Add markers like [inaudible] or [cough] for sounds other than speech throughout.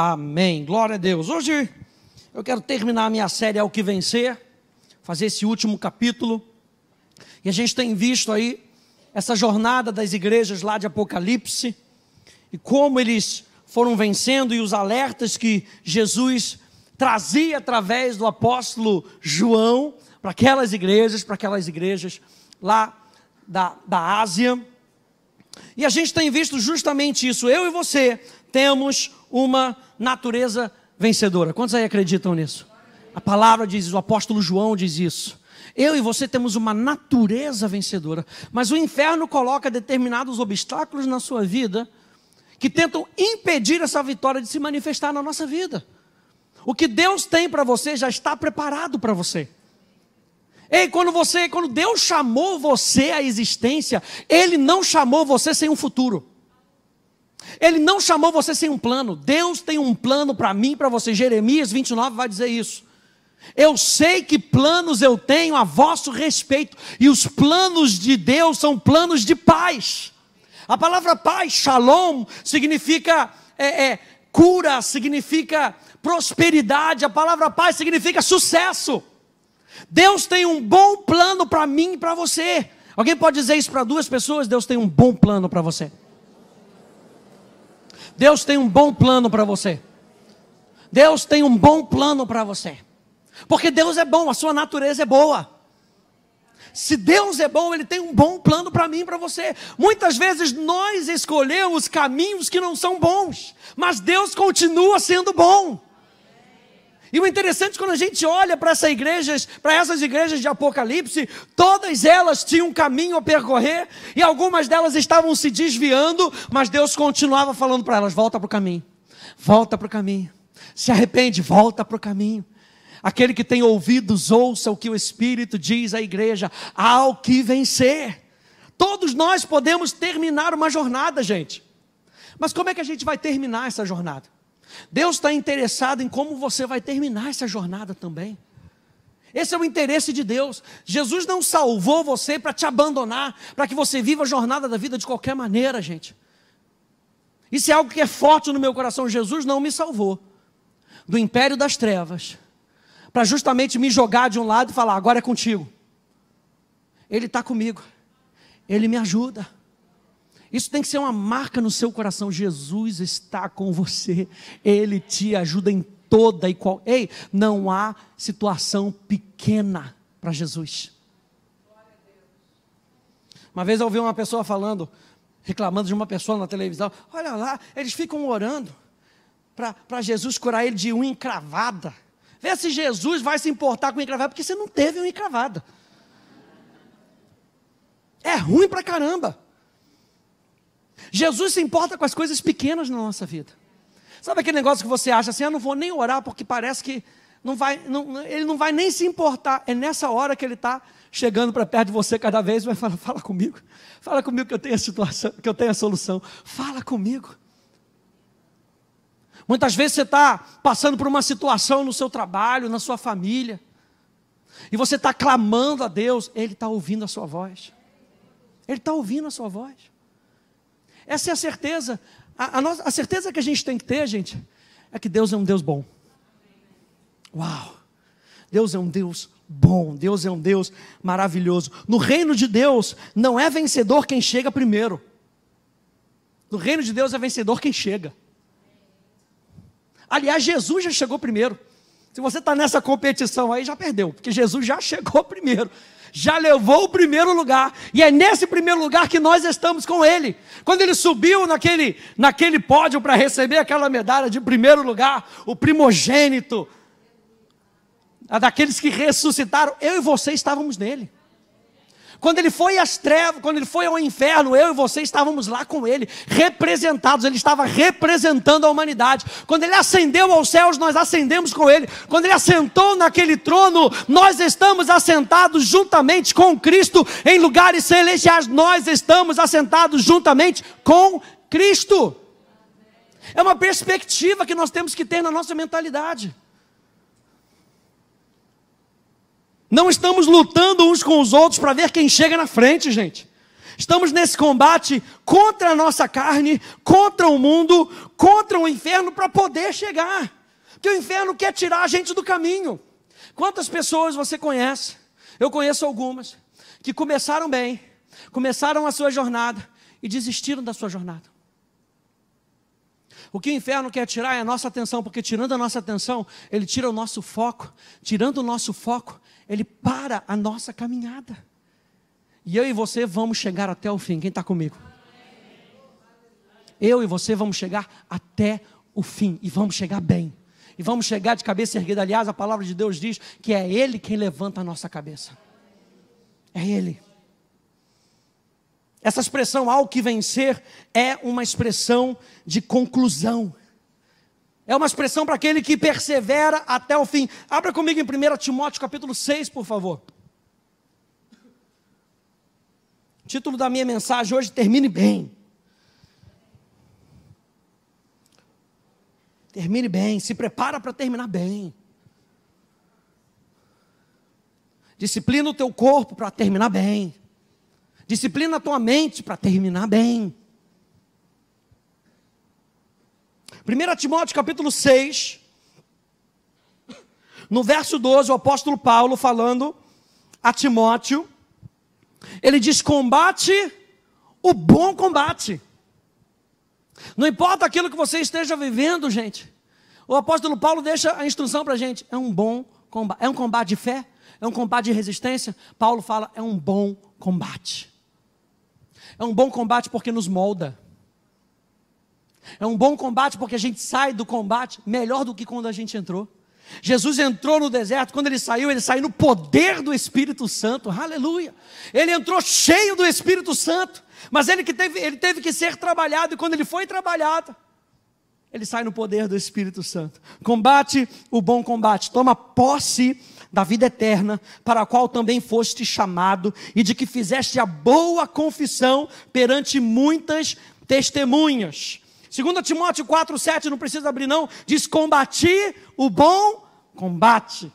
Amém. Glória a Deus. Hoje eu quero terminar a minha série Ao que Vencer, fazer esse último capítulo. E a gente tem visto aí essa jornada das igrejas lá de Apocalipse e como eles foram vencendo e os alertas que Jesus trazia através do apóstolo João para aquelas igrejas, para aquelas igrejas lá da, da Ásia. E a gente tem visto justamente isso. Eu e você temos uma natureza vencedora. Quantos aí acreditam nisso? A palavra diz isso, o apóstolo João diz isso. Eu e você temos uma natureza vencedora, mas o inferno coloca determinados obstáculos na sua vida que tentam impedir essa vitória de se manifestar na nossa vida. O que Deus tem para você já está preparado para você. Ei, quando você, quando Deus chamou você à existência, ele não chamou você sem um futuro. Ele não chamou você sem um plano. Deus tem um plano para mim, para você. Jeremias 29 vai dizer isso. Eu sei que planos eu tenho a vosso respeito, e os planos de Deus são planos de paz. A palavra paz, shalom, significa é, é, cura, significa prosperidade, a palavra paz significa sucesso. Deus tem um bom plano para mim e para você. Alguém pode dizer isso para duas pessoas? Deus tem um bom plano para você. Deus tem um bom plano para você. Deus tem um bom plano para você. Porque Deus é bom, a sua natureza é boa. Se Deus é bom, Ele tem um bom plano para mim e para você. Muitas vezes nós escolhemos caminhos que não são bons, mas Deus continua sendo bom. E o interessante é quando a gente olha para essas igrejas, para essas igrejas de Apocalipse, todas elas tinham um caminho a percorrer e algumas delas estavam se desviando, mas Deus continuava falando para elas: volta para o caminho, volta para o caminho, se arrepende, volta para o caminho. Aquele que tem ouvidos, ouça o que o Espírito diz à igreja: ao que vencer. Todos nós podemos terminar uma jornada, gente. Mas como é que a gente vai terminar essa jornada? Deus está interessado em como você vai terminar essa jornada também. Esse é o interesse de Deus. Jesus não salvou você para te abandonar, para que você viva a jornada da vida de qualquer maneira, gente. Isso é algo que é forte no meu coração. Jesus não me salvou do império das trevas para justamente me jogar de um lado e falar: agora é contigo. Ele está comigo, ele me ajuda. Isso tem que ser uma marca no seu coração. Jesus está com você. Ele te ajuda em toda e qual. Ei, não há situação pequena para Jesus. Uma vez eu ouvi uma pessoa falando, reclamando de uma pessoa na televisão: Olha lá, eles ficam orando para Jesus curar ele de um encravada. Vê se Jesus vai se importar com encravada, porque você não teve um encravada. É ruim para caramba. Jesus se importa com as coisas pequenas na nossa vida. Sabe aquele negócio que você acha assim, eu ah, não vou nem orar porque parece que não vai, não, ele não vai nem se importar. É nessa hora que ele está chegando para perto de você cada vez, vai falar, fala comigo, fala comigo que eu tenho a situação, que eu tenho a solução, fala comigo. Muitas vezes você está passando por uma situação no seu trabalho, na sua família, e você está clamando a Deus, Ele está ouvindo a sua voz. Ele está ouvindo a sua voz. Essa é a certeza. A, a, nossa, a certeza que a gente tem que ter, gente, é que Deus é um Deus bom. Uau! Deus é um Deus bom, Deus é um Deus maravilhoso. No reino de Deus, não é vencedor quem chega primeiro. No reino de Deus é vencedor quem chega. Aliás, Jesus já chegou primeiro. Se você está nessa competição aí, já perdeu, porque Jesus já [laughs] chegou primeiro já levou o primeiro lugar. E é nesse primeiro lugar que nós estamos com ele. Quando ele subiu naquele, naquele pódio para receber aquela medalha de primeiro lugar, o primogênito, a daqueles que ressuscitaram, eu e você estávamos nele. Quando ele foi às trevas, quando ele foi ao inferno, eu e você estávamos lá com ele, representados, ele estava representando a humanidade. Quando ele ascendeu aos céus, nós ascendemos com ele. Quando ele assentou naquele trono, nós estamos assentados juntamente com Cristo em lugares celestiais. Nós estamos assentados juntamente com Cristo. É uma perspectiva que nós temos que ter na nossa mentalidade. Não estamos lutando uns com os outros para ver quem chega na frente, gente. Estamos nesse combate contra a nossa carne, contra o mundo, contra o inferno para poder chegar. Porque o inferno quer tirar a gente do caminho. Quantas pessoas você conhece? Eu conheço algumas que começaram bem, começaram a sua jornada e desistiram da sua jornada. O que o inferno quer tirar é a nossa atenção, porque tirando a nossa atenção, ele tira o nosso foco. Tirando o nosso foco, ele para a nossa caminhada. E eu e você vamos chegar até o fim. Quem está comigo? Eu e você vamos chegar até o fim e vamos chegar bem. E vamos chegar de cabeça erguida. Aliás, a palavra de Deus diz que é Ele quem levanta a nossa cabeça. É Ele. Essa expressão ao que vencer é uma expressão de conclusão. É uma expressão para aquele que persevera até o fim. Abra comigo em 1 Timóteo capítulo 6, por favor. O título da minha mensagem hoje termine bem. Termine bem, se prepara para terminar bem. Disciplina o teu corpo para terminar bem. Disciplina a tua mente para terminar bem. 1 Timóteo capítulo 6, no verso 12, o apóstolo Paulo falando a Timóteo, ele diz: combate o bom combate. Não importa aquilo que você esteja vivendo, gente. O apóstolo Paulo deixa a instrução para a gente: é um bom combate. É um combate de fé? É um combate de resistência? Paulo fala: é um bom combate. É um bom combate porque nos molda. É um bom combate porque a gente sai do combate melhor do que quando a gente entrou. Jesus entrou no deserto, quando ele saiu, ele saiu no poder do Espírito Santo, aleluia. Ele entrou cheio do Espírito Santo, mas ele, que teve, ele teve que ser trabalhado, e quando ele foi trabalhado, ele sai no poder do Espírito Santo. Combate o bom combate, toma posse da vida eterna, para a qual também foste chamado, e de que fizeste a boa confissão perante muitas testemunhas. 2 Timóteo 4, 7, não precisa abrir não, diz: Combati o bom combate,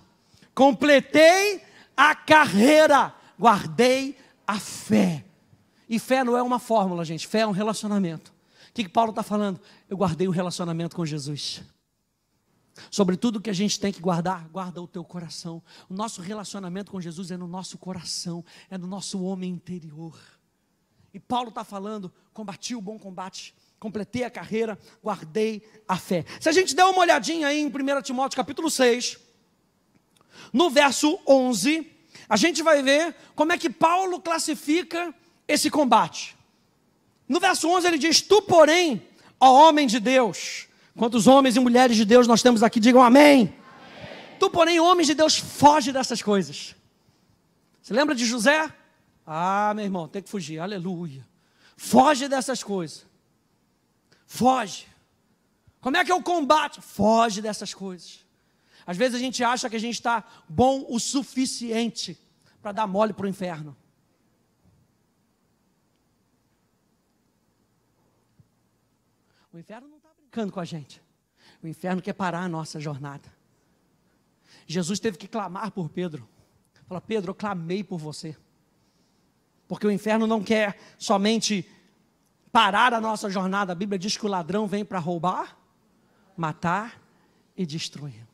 completei a carreira, guardei a fé. E fé não é uma fórmula, gente, fé é um relacionamento. O que, que Paulo está falando? Eu guardei o um relacionamento com Jesus. Sobre tudo que a gente tem que guardar, guarda o teu coração. O nosso relacionamento com Jesus é no nosso coração, é no nosso homem interior. E Paulo está falando: combati o bom combate, completei a carreira, guardei a fé. Se a gente der uma olhadinha aí em 1 Timóteo capítulo 6, no verso 11, a gente vai ver como é que Paulo classifica esse combate. No verso 11 ele diz: Tu, porém, ó homem de Deus, quantos homens e mulheres de Deus nós temos aqui, digam amém. amém. Tu, porém, homens de Deus, foge dessas coisas. Você lembra de José? Ah, meu irmão, tem que fugir, aleluia. Foge dessas coisas. Foge. Como é que eu combato? Foge dessas coisas. Às vezes a gente acha que a gente está bom o suficiente para dar mole para o inferno. O inferno não está brincando com a gente. O inferno quer parar a nossa jornada. Jesus teve que clamar por Pedro. Fala, Pedro, eu clamei por você. Porque o inferno não quer somente parar a nossa jornada. A Bíblia diz que o ladrão vem para roubar, matar e destruir.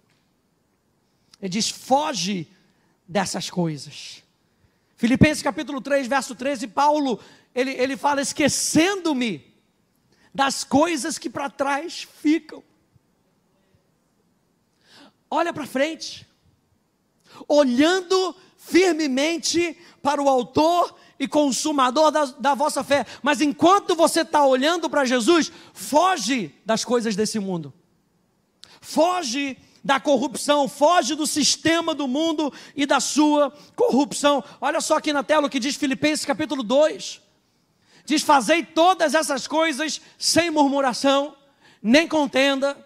Ele diz: foge dessas coisas. Filipenses capítulo 3, verso 13, Paulo, ele, ele fala, esquecendo-me das coisas que para trás ficam. Olha para frente, olhando firmemente para o autor e consumador da, da vossa fé. Mas enquanto você está olhando para Jesus, foge das coisas desse mundo, foge da corrupção, foge do sistema do mundo e da sua corrupção. Olha só aqui na tela o que diz Filipenses capítulo 2. Diz: Fazei todas essas coisas sem murmuração, nem contenda,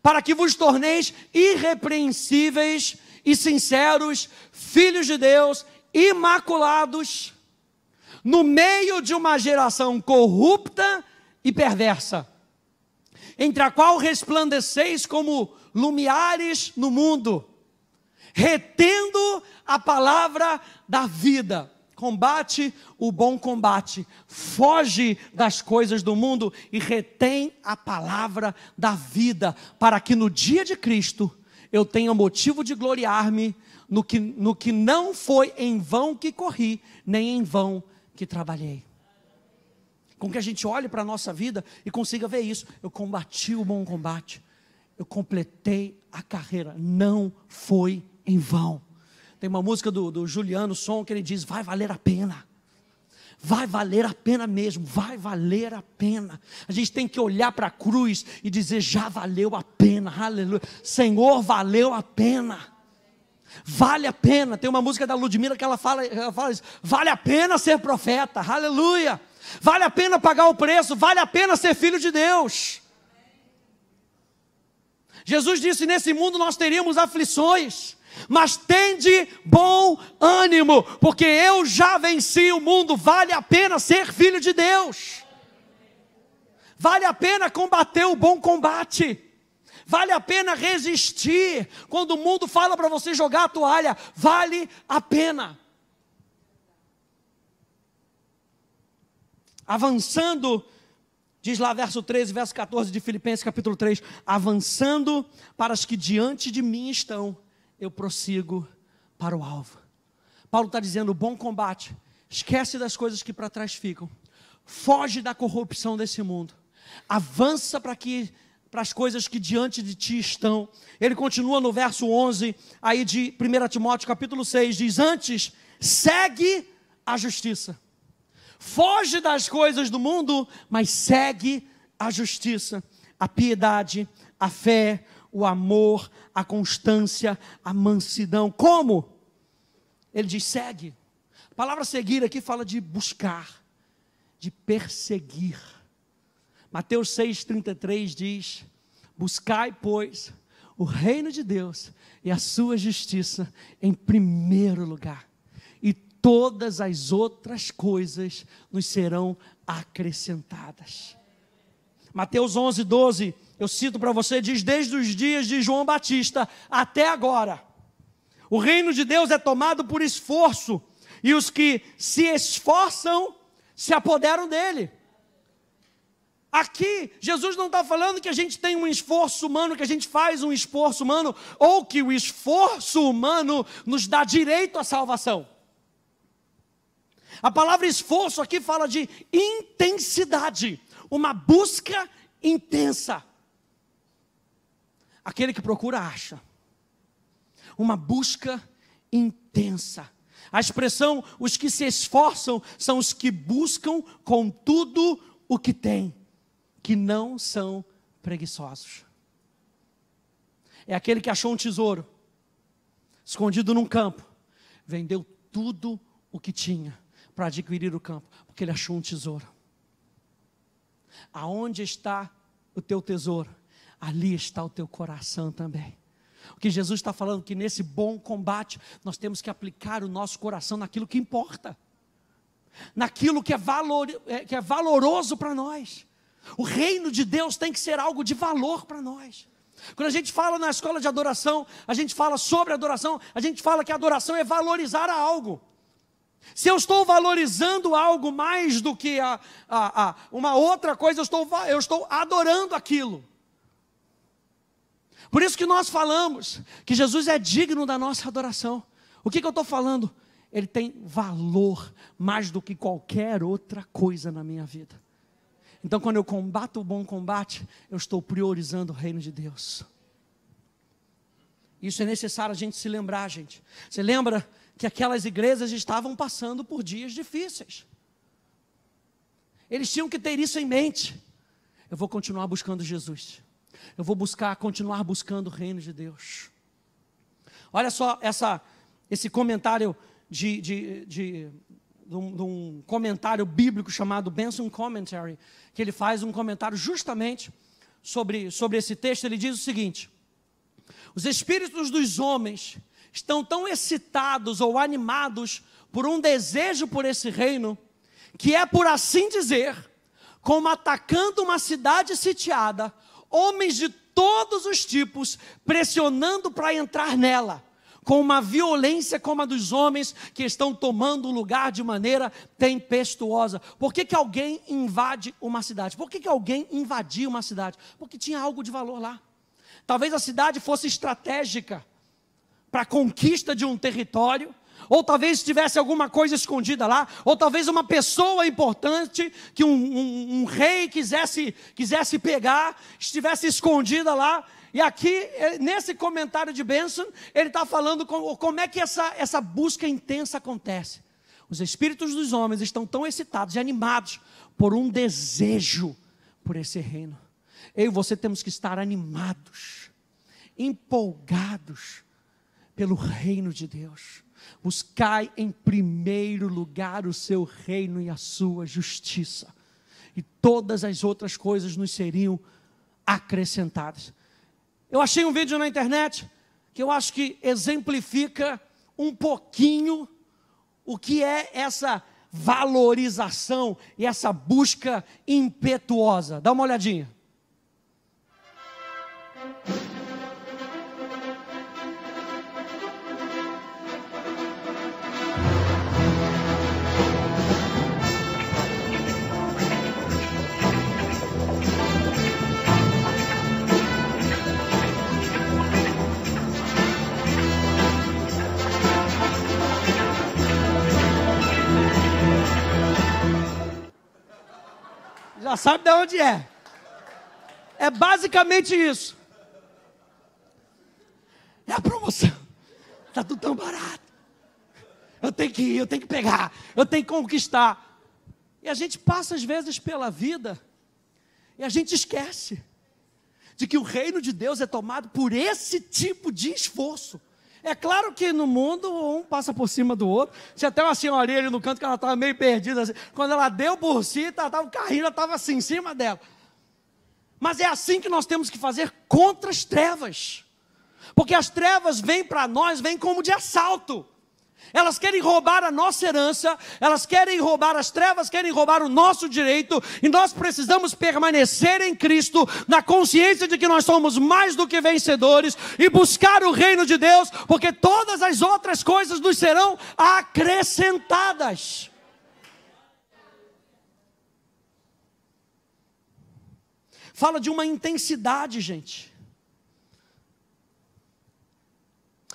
para que vos torneis irrepreensíveis e sinceros, filhos de Deus, imaculados, no meio de uma geração corrupta e perversa, entre a qual resplandeceis como lumiares no mundo, retendo a palavra da vida. Combate o bom combate, foge das coisas do mundo e retém a palavra da vida, para que no dia de Cristo eu tenha motivo de gloriar-me no que, no que não foi em vão que corri, nem em vão que trabalhei. Com que a gente olhe para a nossa vida e consiga ver isso. Eu combati o bom combate, eu completei a carreira, não foi em vão. Tem uma música do, do Juliano Som que ele diz: vai valer a pena vai valer a pena mesmo, vai valer a pena. A gente tem que olhar para a cruz e dizer: já valeu a pena, aleluia. Senhor, valeu a pena. Vale a pena, tem uma música da Ludmilla que ela fala, ela fala isso, vale a pena ser profeta, aleluia, vale a pena pagar o preço, vale a pena ser filho de Deus. Jesus disse: nesse mundo nós teríamos aflições, mas tende bom ânimo, porque eu já venci o mundo, vale a pena ser filho de Deus, vale a pena combater o bom combate. Vale a pena resistir. Quando o mundo fala para você jogar a toalha, vale a pena. Avançando, diz lá verso 13, verso 14 de Filipenses capítulo 3, avançando para as que diante de mim estão, eu prossigo para o alvo. Paulo está dizendo: bom combate, esquece das coisas que para trás ficam, foge da corrupção desse mundo, avança para que para as coisas que diante de ti estão. Ele continua no verso 11, aí de 1 Timóteo capítulo 6, diz: Antes, segue a justiça. Foge das coisas do mundo, mas segue a justiça, a piedade, a fé, o amor, a constância, a mansidão. Como? Ele diz: segue. A palavra seguir aqui fala de buscar, de perseguir Mateus 6,33 diz: Buscai, pois, o reino de Deus e a sua justiça em primeiro lugar, e todas as outras coisas nos serão acrescentadas. Mateus 11, 12, eu cito para você, diz: Desde os dias de João Batista até agora, o reino de Deus é tomado por esforço, e os que se esforçam se apoderam dele. Aqui, Jesus não está falando que a gente tem um esforço humano, que a gente faz um esforço humano, ou que o esforço humano nos dá direito à salvação. A palavra esforço aqui fala de intensidade, uma busca intensa. Aquele que procura, acha. Uma busca intensa. A expressão, os que se esforçam, são os que buscam com tudo o que tem que não são preguiçosos. É aquele que achou um tesouro, escondido num campo, vendeu tudo o que tinha para adquirir o campo, porque ele achou um tesouro. Aonde está o teu tesouro? Ali está o teu coração também. O que Jesus está falando que nesse bom combate nós temos que aplicar o nosso coração naquilo que importa, naquilo que é, valor, é, que é valoroso para nós. O reino de Deus tem que ser algo de valor para nós. Quando a gente fala na escola de adoração, a gente fala sobre adoração, a gente fala que adoração é valorizar algo. Se eu estou valorizando algo mais do que a, a, a uma outra coisa, eu estou, eu estou adorando aquilo. Por isso que nós falamos que Jesus é digno da nossa adoração. O que, que eu estou falando? Ele tem valor mais do que qualquer outra coisa na minha vida. Então, quando eu combato o bom combate, eu estou priorizando o reino de Deus. Isso é necessário a gente se lembrar, gente. Você lembra que aquelas igrejas estavam passando por dias difíceis. Eles tinham que ter isso em mente. Eu vou continuar buscando Jesus. Eu vou buscar, continuar buscando o reino de Deus. Olha só essa, esse comentário de, de, de, de um, comentário bíblico chamado Benson Commentary, que ele faz um comentário justamente sobre, sobre esse texto. Ele diz o seguinte: Os espíritos dos homens estão tão excitados ou animados por um desejo por esse reino, que é, por assim dizer, como atacando uma cidade sitiada, homens de todos os tipos pressionando para entrar nela com uma violência como a dos homens que estão tomando o lugar de maneira tempestuosa. Por que, que alguém invade uma cidade? Por que, que alguém invadia uma cidade? Porque tinha algo de valor lá. Talvez a cidade fosse estratégica para a conquista de um território ou talvez tivesse alguma coisa escondida lá, ou talvez uma pessoa importante que um, um, um, rei quisesse, quisesse pegar, estivesse escondida lá, e aqui, eh, nesse comentário de Benson, ele está falando como é que essa, essa busca intensa acontece. Os espíritos dos homens estão tão excitados e animados por um desejo por esse reino. Eu e você temos que estar animados, empolgados pelo reino de Deus. Buscai em primeiro lugar o seu reino e a sua justiça, e todas as outras coisas nos seriam acrescentadas. Eu achei um vídeo na internet que eu acho que exemplifica um pouquinho o que é essa valorização e essa busca impetuosa. Dá uma olhadinha. Já sabe de onde é. É basicamente isso. É a promoção. Está tudo tão barato. Eu tenho que ir, eu tenho que pegar, eu tenho que conquistar. E a gente passa às vezes pela vida e a gente esquece de que o reino de Deus é tomado por esse tipo de esforço. É claro que no mundo um passa por cima do outro. Tinha até uma senhorinha ali no canto que ela estava meio perdida. Assim. Quando ela deu por si, tá, tá, o carrinho estava assim, em cima dela. Mas é assim que nós temos que fazer contra as trevas. Porque as trevas vêm para nós, vêm como de assalto. Elas querem roubar a nossa herança, elas querem roubar as trevas, querem roubar o nosso direito, e nós precisamos permanecer em Cristo, na consciência de que nós somos mais do que vencedores, e buscar o reino de Deus, porque todas as outras coisas nos serão acrescentadas. Fala de uma intensidade, gente.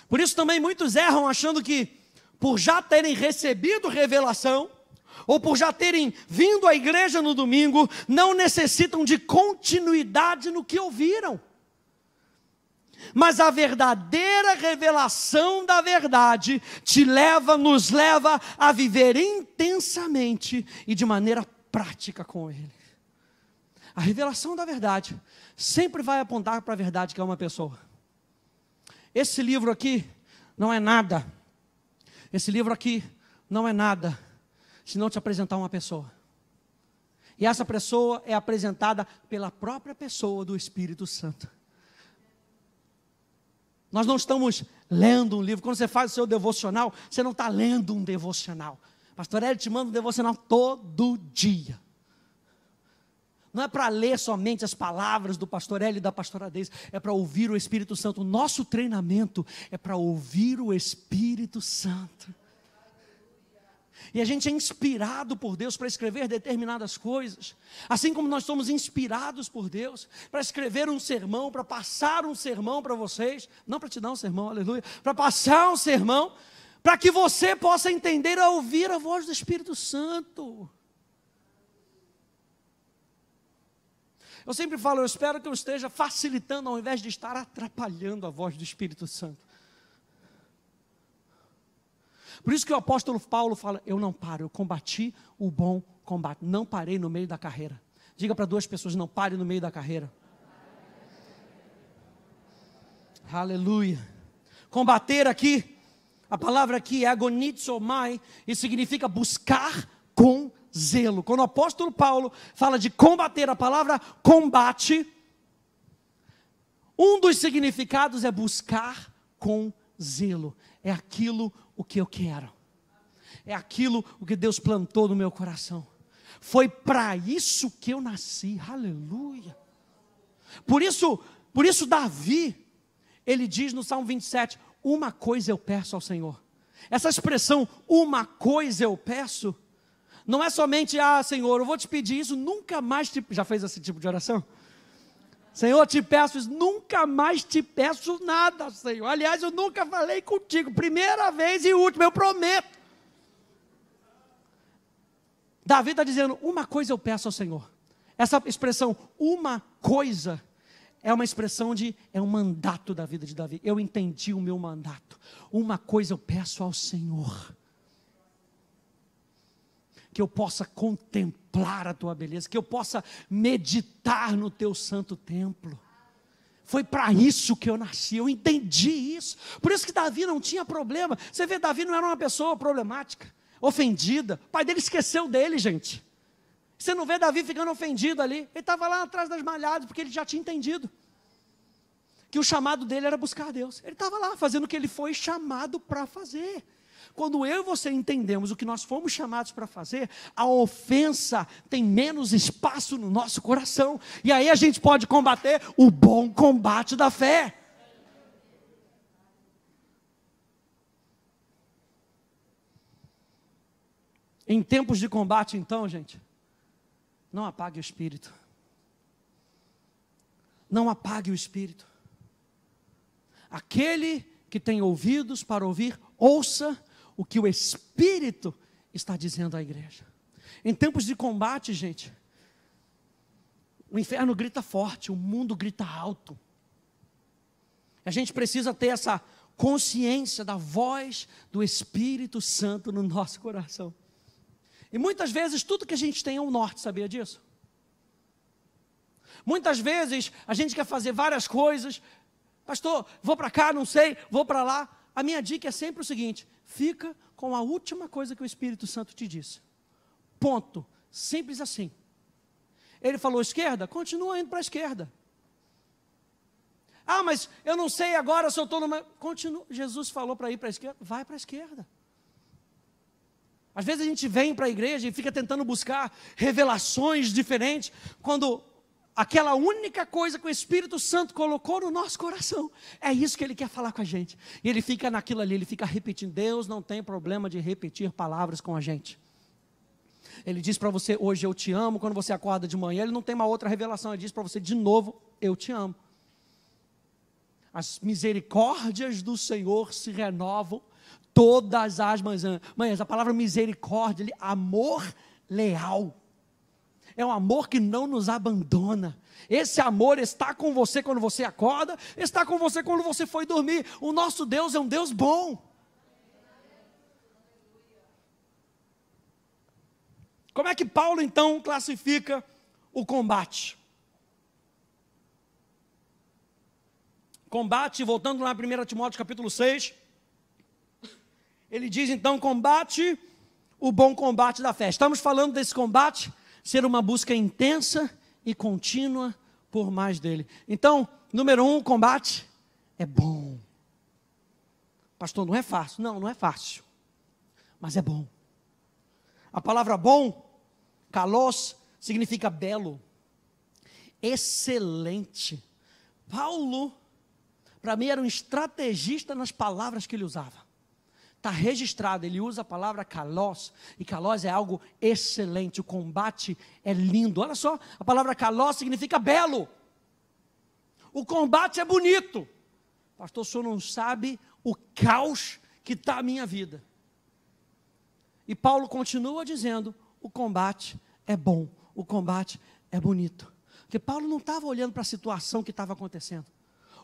Por isso também muitos erram achando que por já terem recebido revelação, ou por já terem vindo à igreja no domingo, não necessitam de continuidade no que ouviram. Mas a verdadeira revelação da verdade te leva, nos leva a viver intensamente e de maneira prática com Ele. A revelação da verdade sempre vai apontar para a verdade que é uma pessoa. Esse livro aqui não é nada esse livro aqui não é nada se não te apresentar uma pessoa. E essa pessoa é apresentada pela própria pessoa do Espírito Santo. Nós não estamos lendo um livro. Quando você faz o seu devocional, você não está lendo um devocional. Pastor Eli te manda um devocional todo dia. Não é para ler somente as palavras do pastor L e da pastora Deise, é para ouvir o Espírito Santo. O nosso treinamento é para ouvir o Espírito Santo. E a gente é inspirado por Deus para escrever determinadas coisas, assim como nós somos inspirados por Deus para escrever um sermão, para passar um sermão para vocês, não para te dar um sermão, aleluia, para passar um sermão, para que você possa entender a ouvir a voz do Espírito Santo. Eu sempre falo, eu espero que eu esteja facilitando ao invés de estar atrapalhando a voz do Espírito Santo. Por isso que o apóstolo Paulo fala: Eu não paro, eu combati o bom combate, não parei no meio da carreira. Diga para duas pessoas: Não pare no meio da carreira. Aleluia. Combater aqui, a palavra aqui é agonizomai e significa buscar com zelo. Quando o apóstolo Paulo fala de combater a palavra combate, um dos significados é buscar com zelo. É aquilo o que eu quero. É aquilo o que Deus plantou no meu coração. Foi para isso que eu nasci. Aleluia. Por isso, por isso Davi, ele diz no Salmo 27, uma coisa eu peço ao Senhor. Essa expressão, uma coisa eu peço, não é somente, ah, Senhor, eu vou te pedir isso, nunca mais te. Já fez esse tipo de oração? Senhor, te peço isso, nunca mais te peço nada, Senhor. Aliás, eu nunca falei contigo, primeira vez e última, eu prometo. Davi está dizendo: uma coisa eu peço ao Senhor. Essa expressão, uma coisa, é uma expressão de, é um mandato da vida de Davi. Eu entendi o meu mandato. Uma coisa eu peço ao Senhor que eu possa contemplar a tua beleza, que eu possa meditar no teu santo templo. Foi para isso que eu nasci, eu entendi isso. Por isso que Davi não tinha problema. Você vê, Davi não era uma pessoa problemática, ofendida. O pai dele esqueceu dele, gente. Você não vê Davi ficando ofendido ali. Ele estava lá atrás das malhadas, porque ele já tinha entendido que o chamado dele era buscar Deus. Ele estava lá fazendo o que ele foi chamado para fazer. Quando eu e você entendemos o que nós fomos chamados para fazer, a ofensa tem menos espaço no nosso coração. E aí a gente pode combater o bom combate da fé. Em tempos de combate, então, gente, não apague o espírito. Não apague o espírito. Aquele que tem ouvidos para ouvir, ouça o que o Espírito está dizendo à igreja. Em tempos de combate, gente, o inferno grita forte, o mundo grita alto. A gente precisa ter essa consciência da voz do Espírito Santo no nosso coração. E muitas vezes tudo que a gente tem é o norte, sabia disso? Muitas vezes a gente quer fazer várias coisas, pastor, vou para cá, não sei, vou para lá, a minha dica é sempre o seguinte: fica com a última coisa que o Espírito Santo te disse. Ponto. Simples assim. Ele falou esquerda, continua indo para a esquerda. Ah, mas eu não sei agora se eu estou numa. Continua. Jesus falou para ir para a esquerda, vai para a esquerda. Às vezes a gente vem para a igreja e fica tentando buscar revelações diferentes, quando aquela única coisa que o Espírito Santo colocou no nosso coração. É isso que ele quer falar com a gente. E ele fica naquilo ali, ele fica repetindo. Deus não tem problema de repetir palavras com a gente. Ele diz para você hoje eu te amo, quando você acorda de manhã, ele não tem uma outra revelação, ele diz para você de novo eu te amo. As misericórdias do Senhor se renovam todas as manhãs. Manhãs, a palavra misericórdia, amor leal é um amor que não nos abandona. Esse amor está com você quando você acorda, está com você quando você foi dormir. O nosso Deus é um Deus bom. Como é que Paulo então classifica o combate? Combate, voltando lá em 1 Timóteo capítulo 6, ele diz então: combate o bom combate da fé. Estamos falando desse combate ser uma busca intensa e contínua por mais dele. Então, número um, combate é bom. Pastor, não é fácil. Não, não é fácil. Mas é bom. A palavra bom, calos, significa belo, excelente. Paulo, para mim, era um estrategista nas palavras que ele usava. Está registrado, ele usa a palavra kalós, e kalós é algo excelente, o combate é lindo. Olha só, a palavra kalós significa belo. O combate é bonito. Pastor, o senhor não sabe o caos que está a minha vida. E Paulo continua dizendo: o combate é bom, o combate é bonito. Porque Paulo não estava olhando para a situação que estava acontecendo.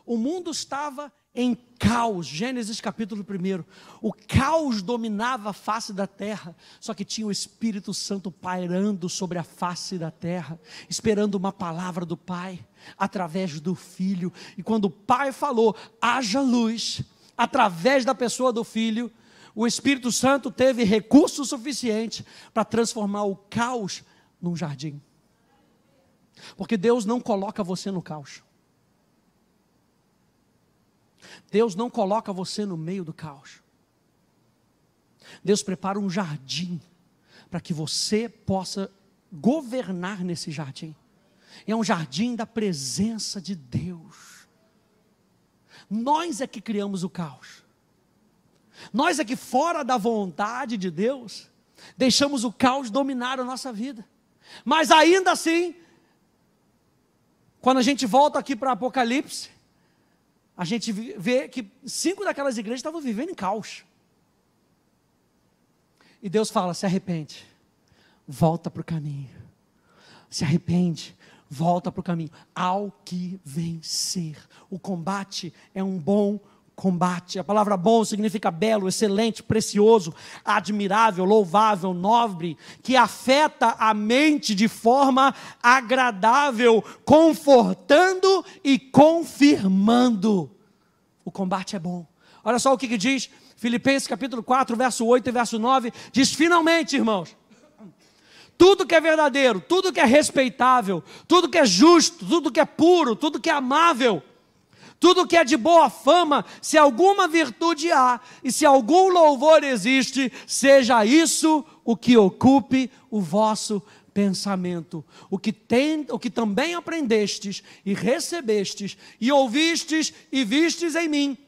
O mundo estava em caos. Gênesis capítulo 1. O caos dominava a face da terra, só que tinha o Espírito Santo pairando sobre a face da terra, esperando uma palavra do Pai através do Filho. E quando o Pai falou, haja luz, através da pessoa do Filho, o Espírito Santo teve recurso suficiente para transformar o caos num jardim. Porque Deus não coloca você no caos. Deus não coloca você no meio do caos. Deus prepara um jardim para que você possa governar nesse jardim. É um jardim da presença de Deus. Nós é que criamos o caos. Nós é que fora da vontade de Deus, deixamos o caos dominar a nossa vida. Mas ainda assim, quando a gente volta aqui para Apocalipse, a gente vê que cinco daquelas igrejas estavam vivendo em caos. E Deus fala: se arrepende, volta para o caminho. Se arrepende, volta para o caminho. Ao que vencer. O combate é um bom combate combate. A palavra bom significa belo, excelente, precioso, admirável, louvável, nobre, que afeta a mente de forma agradável, confortando e confirmando. O combate é bom. Olha só o que, que diz Filipenses capítulo 4, verso 8 e verso 9, diz finalmente, irmãos, tudo que é verdadeiro, tudo que é respeitável, tudo que é justo, tudo que é puro, tudo que é amável, tudo que é de boa fama, se alguma virtude há e se algum louvor existe, seja isso o que ocupe o vosso pensamento. O que, tem, o que também aprendestes e recebestes e ouvistes e vistes em mim,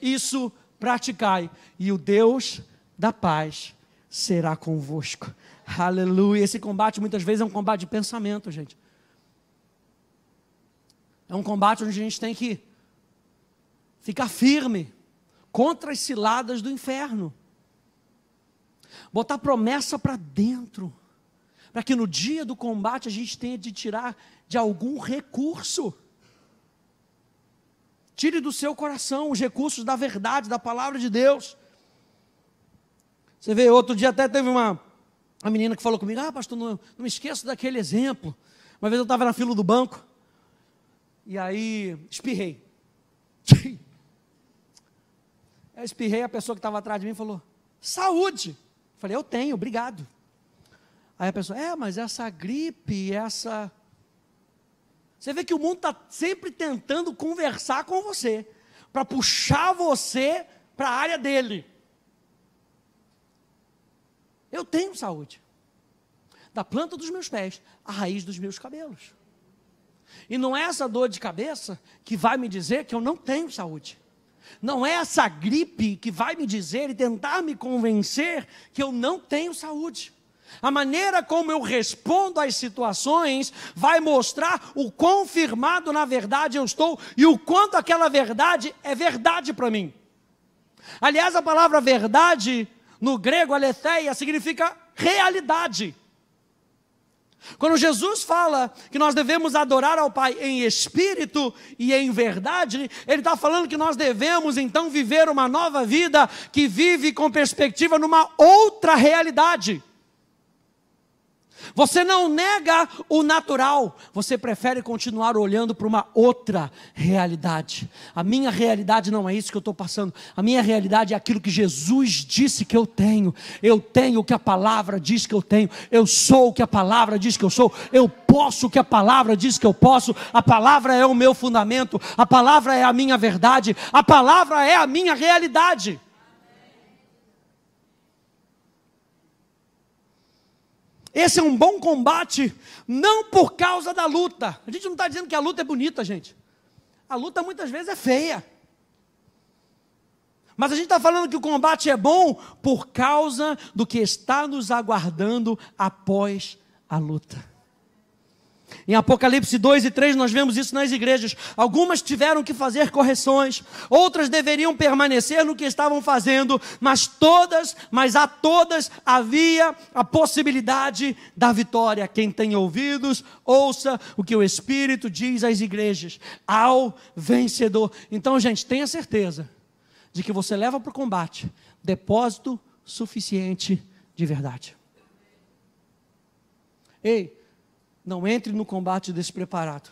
isso praticai, e o Deus da paz será convosco. Aleluia. Esse combate muitas vezes é um combate de pensamento, gente. É um combate onde a gente tem que ficar firme contra as ciladas do inferno. Botar promessa para dentro, para que no dia do combate a gente tenha de tirar de algum recurso. Tire do seu coração os recursos da verdade, da palavra de Deus. Você vê, outro dia até teve uma, uma menina que falou comigo: Ah, pastor, não, não me esqueço daquele exemplo. Uma vez eu estava na fila do banco, e aí espirrei. [laughs] Eu espirrei, a pessoa que estava atrás de mim falou: Saúde! Eu falei: Eu tenho, obrigado. Aí a pessoa: É, mas essa gripe, essa. Você vê que o mundo está sempre tentando conversar com você, para puxar você para a área dele. Eu tenho saúde. Da planta dos meus pés à raiz dos meus cabelos. E não é essa dor de cabeça que vai me dizer que eu não tenho saúde. Não é essa gripe que vai me dizer e tentar me convencer que eu não tenho saúde. A maneira como eu respondo às situações vai mostrar o confirmado na verdade eu estou e o quanto aquela verdade é verdade para mim. Aliás, a palavra verdade no grego, aletheia, significa realidade. Quando Jesus fala que nós devemos adorar ao Pai em espírito e em verdade, Ele está falando que nós devemos então viver uma nova vida que vive com perspectiva numa outra realidade. Você não nega o natural, você prefere continuar olhando para uma outra realidade. A minha realidade não é isso que eu estou passando, a minha realidade é aquilo que Jesus disse que eu tenho. Eu tenho o que a palavra diz que eu tenho, eu sou o que a palavra diz que eu sou, eu posso o que a palavra diz que eu posso, a palavra é o meu fundamento, a palavra é a minha verdade, a palavra é a minha realidade. Esse é um bom combate, não por causa da luta. A gente não está dizendo que a luta é bonita, gente. A luta muitas vezes é feia. Mas a gente está falando que o combate é bom por causa do que está nos aguardando após a luta. Em Apocalipse 2 e 3, nós vemos isso nas igrejas. Algumas tiveram que fazer correções, outras deveriam permanecer no que estavam fazendo, mas todas, mas a todas havia a possibilidade da vitória. Quem tem ouvidos, ouça o que o Espírito diz às igrejas, ao vencedor. Então, gente, tenha certeza de que você leva para o combate depósito suficiente de verdade. Ei, não entre no combate despreparado.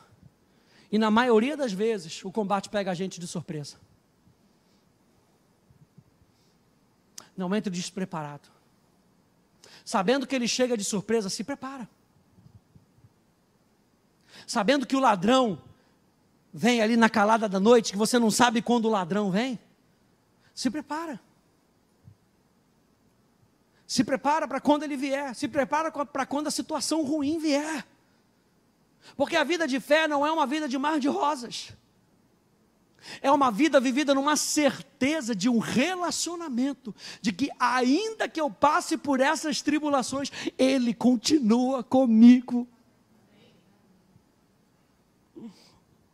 E na maioria das vezes, o combate pega a gente de surpresa. Não entre despreparado. Sabendo que ele chega de surpresa, se prepara. Sabendo que o ladrão vem ali na calada da noite, que você não sabe quando o ladrão vem, se prepara. Se prepara para quando ele vier, se prepara para quando a situação ruim vier. Porque a vida de fé não é uma vida de mar de rosas. É uma vida vivida numa certeza de um relacionamento, de que ainda que eu passe por essas tribulações, Ele continua comigo.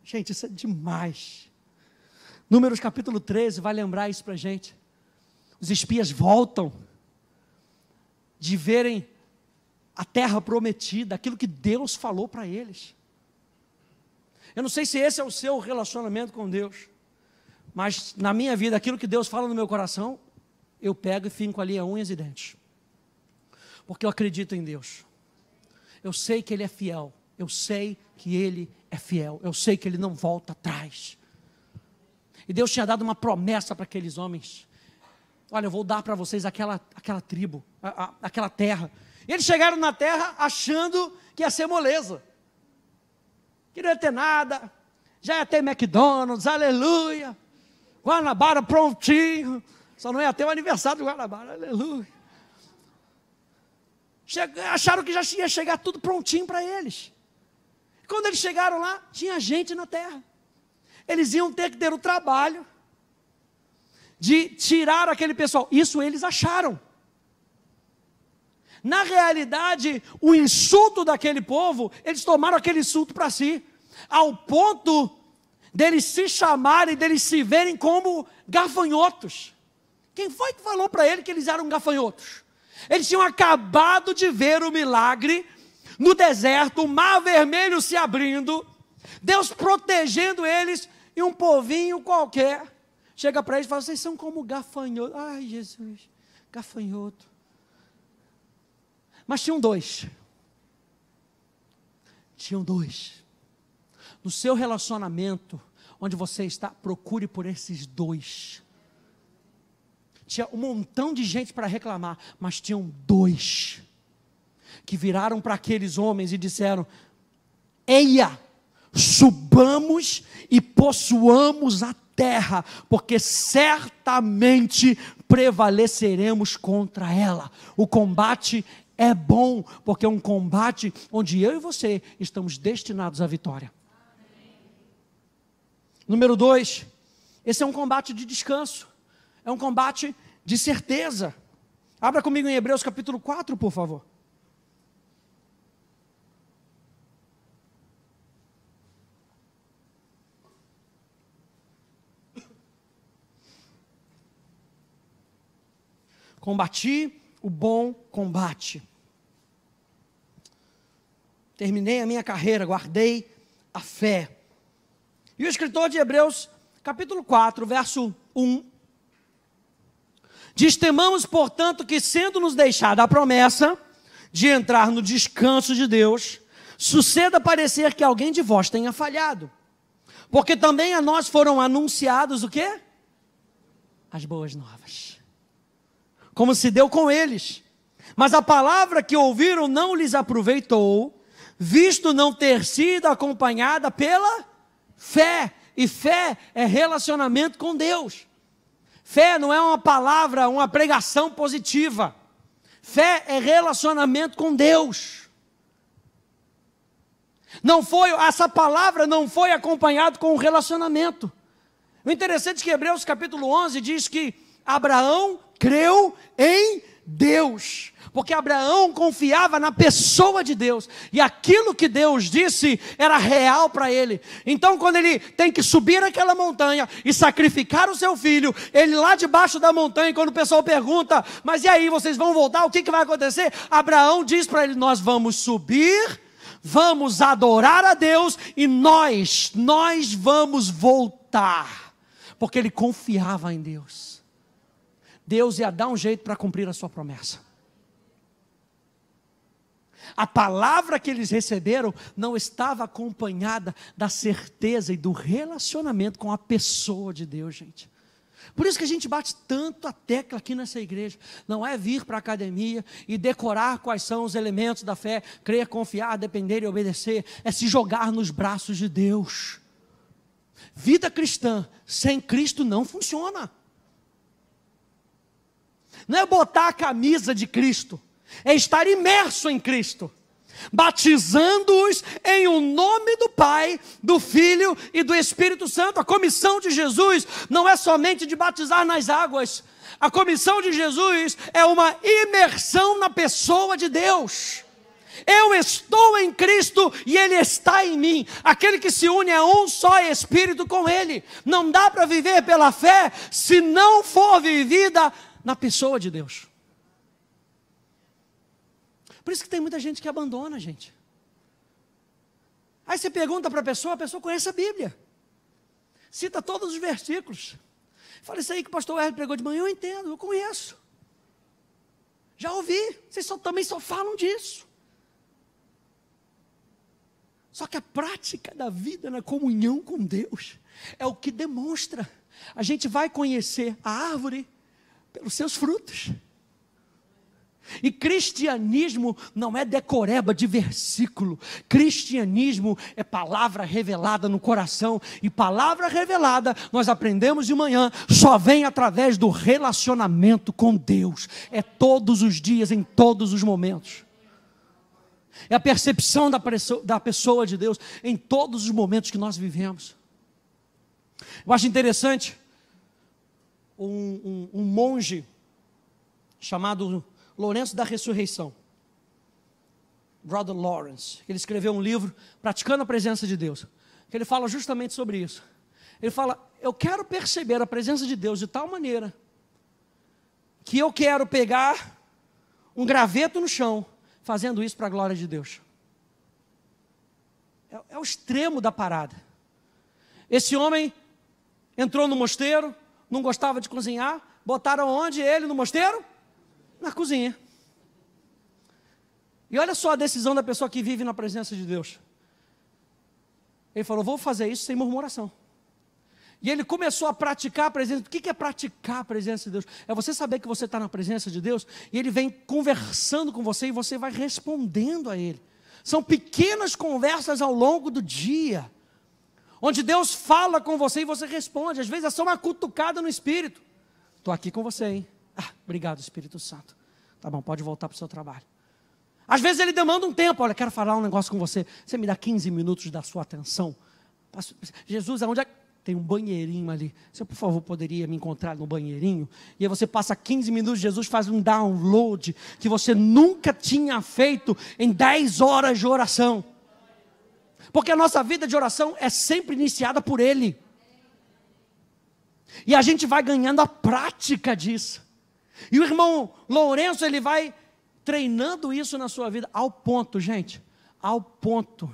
Gente, isso é demais. Números capítulo 13 vai lembrar isso para gente. Os espias voltam de verem a terra prometida, aquilo que Deus falou para eles. Eu não sei se esse é o seu relacionamento com Deus, mas na minha vida, aquilo que Deus fala no meu coração, eu pego e fico ali a unhas e dentes. Porque eu acredito em Deus. Eu sei que Ele é fiel. Eu sei que Ele é fiel. Eu sei que Ele não volta atrás. E Deus tinha dado uma promessa para aqueles homens: Olha, eu vou dar para vocês aquela, aquela tribo, a, a, aquela terra eles chegaram na terra achando que ia ser moleza, que não ia ter nada, já ia ter McDonald's, aleluia, Guanabara prontinho, só não ia ter o aniversário do Guanabara, aleluia. acharam que já ia chegar tudo prontinho para eles. Quando eles chegaram lá, tinha gente na terra. Eles iam ter que ter o trabalho de tirar aquele pessoal. Isso eles acharam. Na realidade, o insulto daquele povo, eles tomaram aquele insulto para si, ao ponto deles se chamarem, deles se verem como gafanhotos. Quem foi que falou para ele que eles eram gafanhotos? Eles tinham acabado de ver o milagre no deserto, o mar vermelho se abrindo, Deus protegendo eles e um povinho qualquer chega para eles e fala: Vocês são como gafanhotos". Ai, Jesus, gafanhoto. Mas tinham dois. Tinham dois. No seu relacionamento, onde você está, procure por esses dois. Tinha um montão de gente para reclamar, mas tinham dois que viraram para aqueles homens e disseram: Eia, subamos e possuamos a terra, porque certamente prevaleceremos contra ela. O combate é bom, porque é um combate onde eu e você estamos destinados à vitória. Amém. Número dois, esse é um combate de descanso, é um combate de certeza. Abra comigo em Hebreus capítulo 4, por favor. Combati o bom combate. Terminei a minha carreira, guardei a fé. E o escritor de Hebreus, capítulo 4, verso 1, diz: Temamos, portanto, que sendo-nos deixada a promessa de entrar no descanso de Deus, suceda parecer que alguém de vós tenha falhado. Porque também a nós foram anunciados o quê? As boas novas como se deu com eles. Mas a palavra que ouviram não lhes aproveitou, visto não ter sido acompanhada pela fé. E fé é relacionamento com Deus. Fé não é uma palavra, uma pregação positiva. Fé é relacionamento com Deus. Não foi essa palavra não foi acompanhado com um relacionamento. O interessante é que Hebreus capítulo 11 diz que Abraão creu em Deus. Porque Abraão confiava na pessoa de Deus, e aquilo que Deus disse era real para ele. Então, quando ele tem que subir aquela montanha e sacrificar o seu filho, ele lá debaixo da montanha, quando o pessoal pergunta: Mas e aí, vocês vão voltar? O que, que vai acontecer? Abraão diz para ele: Nós vamos subir vamos adorar a Deus e nós, nós vamos voltar, porque ele confiava em Deus. Deus ia dar um jeito para cumprir a sua promessa. A palavra que eles receberam não estava acompanhada da certeza e do relacionamento com a pessoa de Deus, gente. Por isso que a gente bate tanto a tecla aqui nessa igreja. Não é vir para a academia e decorar quais são os elementos da fé, crer, confiar, depender e obedecer. É se jogar nos braços de Deus. Vida cristã sem Cristo não funciona não é botar a camisa de Cristo, é estar imerso em Cristo, batizando-os em o um nome do Pai, do Filho e do Espírito Santo. A comissão de Jesus não é somente de batizar nas águas, a comissão de Jesus é uma imersão na pessoa de Deus. Eu estou em Cristo e Ele está em mim. Aquele que se une a é um só Espírito com Ele. Não dá para viver pela fé se não for vivida na pessoa de Deus. Por isso que tem muita gente que abandona, gente. Aí você pergunta para a pessoa, a pessoa conhece a Bíblia. Cita todos os versículos. Fala isso aí que o pastor R pregou de manhã, eu entendo, eu conheço. Já ouvi, vocês só, também só falam disso. Só que a prática da vida na comunhão com Deus é o que demonstra. A gente vai conhecer a árvore, pelos seus frutos. E cristianismo não é decoreba de versículo. Cristianismo é palavra revelada no coração. E palavra revelada, nós aprendemos de manhã, só vem através do relacionamento com Deus. É todos os dias, em todos os momentos. É a percepção da, pessoa, da pessoa de Deus em todos os momentos que nós vivemos. Eu acho interessante um, um, um monge chamado Lourenço da Ressurreição. Brother Lawrence, ele escreveu um livro praticando a presença de Deus. Que ele fala justamente sobre isso. Ele fala: "Eu quero perceber a presença de Deus de tal maneira que eu quero pegar um graveto no chão, fazendo isso para a glória de Deus." É, é o extremo da parada. Esse homem entrou no mosteiro, não gostava de cozinhar, botaram onde ele no mosteiro? Na cozinha. E olha só a decisão da pessoa que vive na presença de Deus. Ele falou: Vou fazer isso sem murmuração. E ele começou a praticar a presença. O que é praticar a presença de Deus? É você saber que você está na presença de Deus e ele vem conversando com você e você vai respondendo a ele. São pequenas conversas ao longo do dia onde Deus fala com você e você responde. Às vezes é só uma cutucada no espírito. Estou aqui com você, hein? Ah, obrigado, Espírito Santo. Tá bom, pode voltar para o seu trabalho. Às vezes ele demanda um tempo. Olha, quero falar um negócio com você. Você me dá 15 minutos da sua atenção. Jesus, aonde é? Tem um banheirinho ali. Você, por favor, poderia me encontrar no banheirinho? E aí você passa 15 minutos, Jesus faz um download que você nunca tinha feito em 10 horas de oração. Porque a nossa vida de oração é sempre iniciada por Ele. E a gente vai ganhando a prática disso. E o irmão Lourenço, ele vai treinando isso na sua vida, ao ponto, gente, ao ponto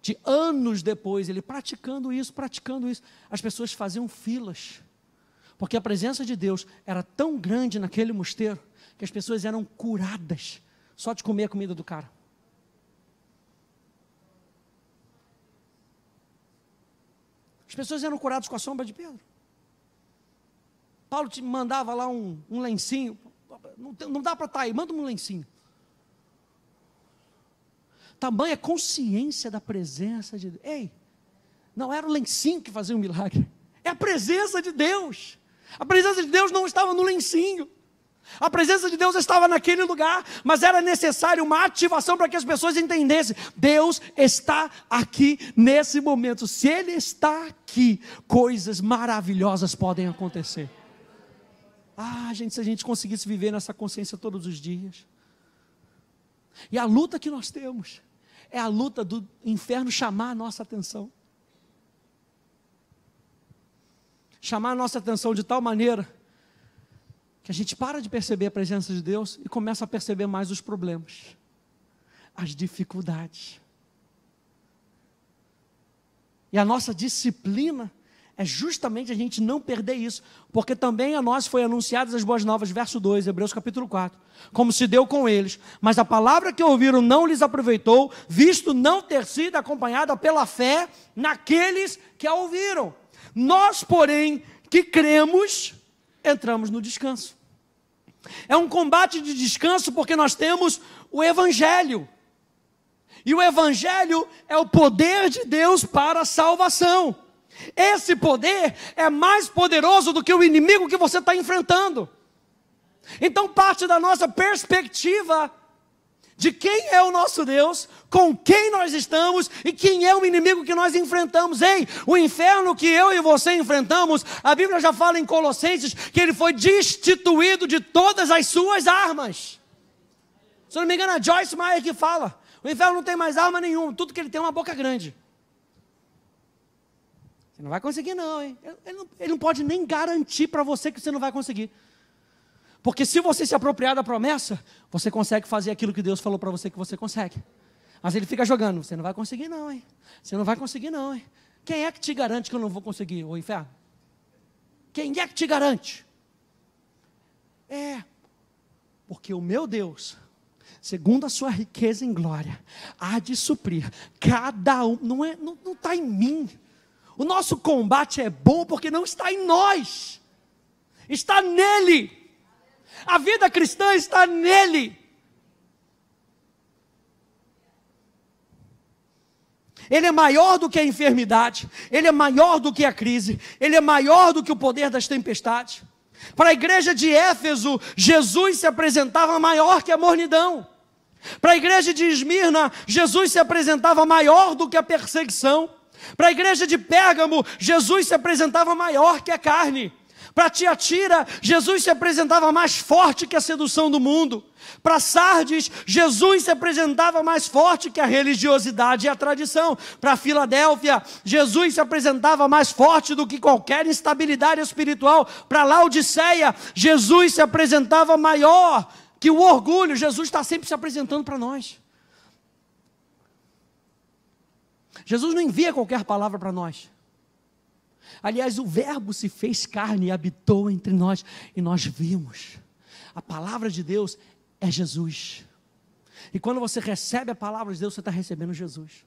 de anos depois, ele praticando isso, praticando isso, as pessoas faziam filas, porque a presença de Deus era tão grande naquele mosteiro que as pessoas eram curadas só de comer a comida do cara. As pessoas eram curadas com a sombra de Pedro. Paulo te mandava lá um, um lencinho. Não, não dá para estar tá aí, manda um lencinho. Tamanha consciência da presença de Deus. Ei, não era o lencinho que fazia o milagre, é a presença de Deus. A presença de Deus não estava no lencinho. A presença de Deus estava naquele lugar, mas era necessário uma ativação para que as pessoas entendessem: Deus está aqui nesse momento. Se Ele está aqui, coisas maravilhosas podem acontecer. Ah, gente, se a gente conseguisse viver nessa consciência todos os dias. E a luta que nós temos é a luta do inferno chamar a nossa atenção chamar a nossa atenção de tal maneira que a gente para de perceber a presença de Deus e começa a perceber mais os problemas, as dificuldades. E a nossa disciplina é justamente a gente não perder isso, porque também a nós foi anunciadas as boas novas, verso 2, Hebreus capítulo 4, como se deu com eles, mas a palavra que ouviram não lhes aproveitou, visto não ter sido acompanhada pela fé naqueles que a ouviram. Nós, porém, que cremos, entramos no descanso. É um combate de descanso porque nós temos o Evangelho. E o Evangelho é o poder de Deus para a salvação. Esse poder é mais poderoso do que o inimigo que você está enfrentando. Então, parte da nossa perspectiva de quem é o nosso Deus, com quem nós estamos e quem é o inimigo que nós enfrentamos. Ei, o inferno que eu e você enfrentamos, a Bíblia já fala em Colossenses que ele foi destituído de todas as suas armas. Se eu não me engano, é Joyce Meyer que fala: o inferno não tem mais arma nenhuma, tudo que ele tem é uma boca grande. Você não vai conseguir, não, hein? Ele não, ele não pode nem garantir para você que você não vai conseguir. Porque se você se apropriar da promessa, você consegue fazer aquilo que Deus falou para você que você consegue. Mas ele fica jogando, você não vai conseguir não, hein? Você não vai conseguir não, hein? Quem é que te garante que eu não vou conseguir, o inferno? Quem é que te garante? É, porque o meu Deus, segundo a sua riqueza em glória, há de suprir cada um, não está é, não, não tá em mim. O nosso combate é bom porque não está em nós, está nele. A vida cristã está nele. Ele é maior do que a enfermidade, ele é maior do que a crise, ele é maior do que o poder das tempestades. Para a igreja de Éfeso, Jesus se apresentava maior que a mornidão. Para a igreja de Esmirna, Jesus se apresentava maior do que a perseguição. Para a igreja de Pérgamo, Jesus se apresentava maior que a carne. Para Tiatira, Jesus se apresentava mais forte que a sedução do mundo. Para Sardes, Jesus se apresentava mais forte que a religiosidade e a tradição. Para Filadélfia, Jesus se apresentava mais forte do que qualquer instabilidade espiritual. Para Laodiceia, Jesus se apresentava maior que o orgulho. Jesus está sempre se apresentando para nós. Jesus não envia qualquer palavra para nós. Aliás, o Verbo se fez carne e habitou entre nós, e nós vimos. A palavra de Deus é Jesus. E quando você recebe a palavra de Deus, você está recebendo Jesus.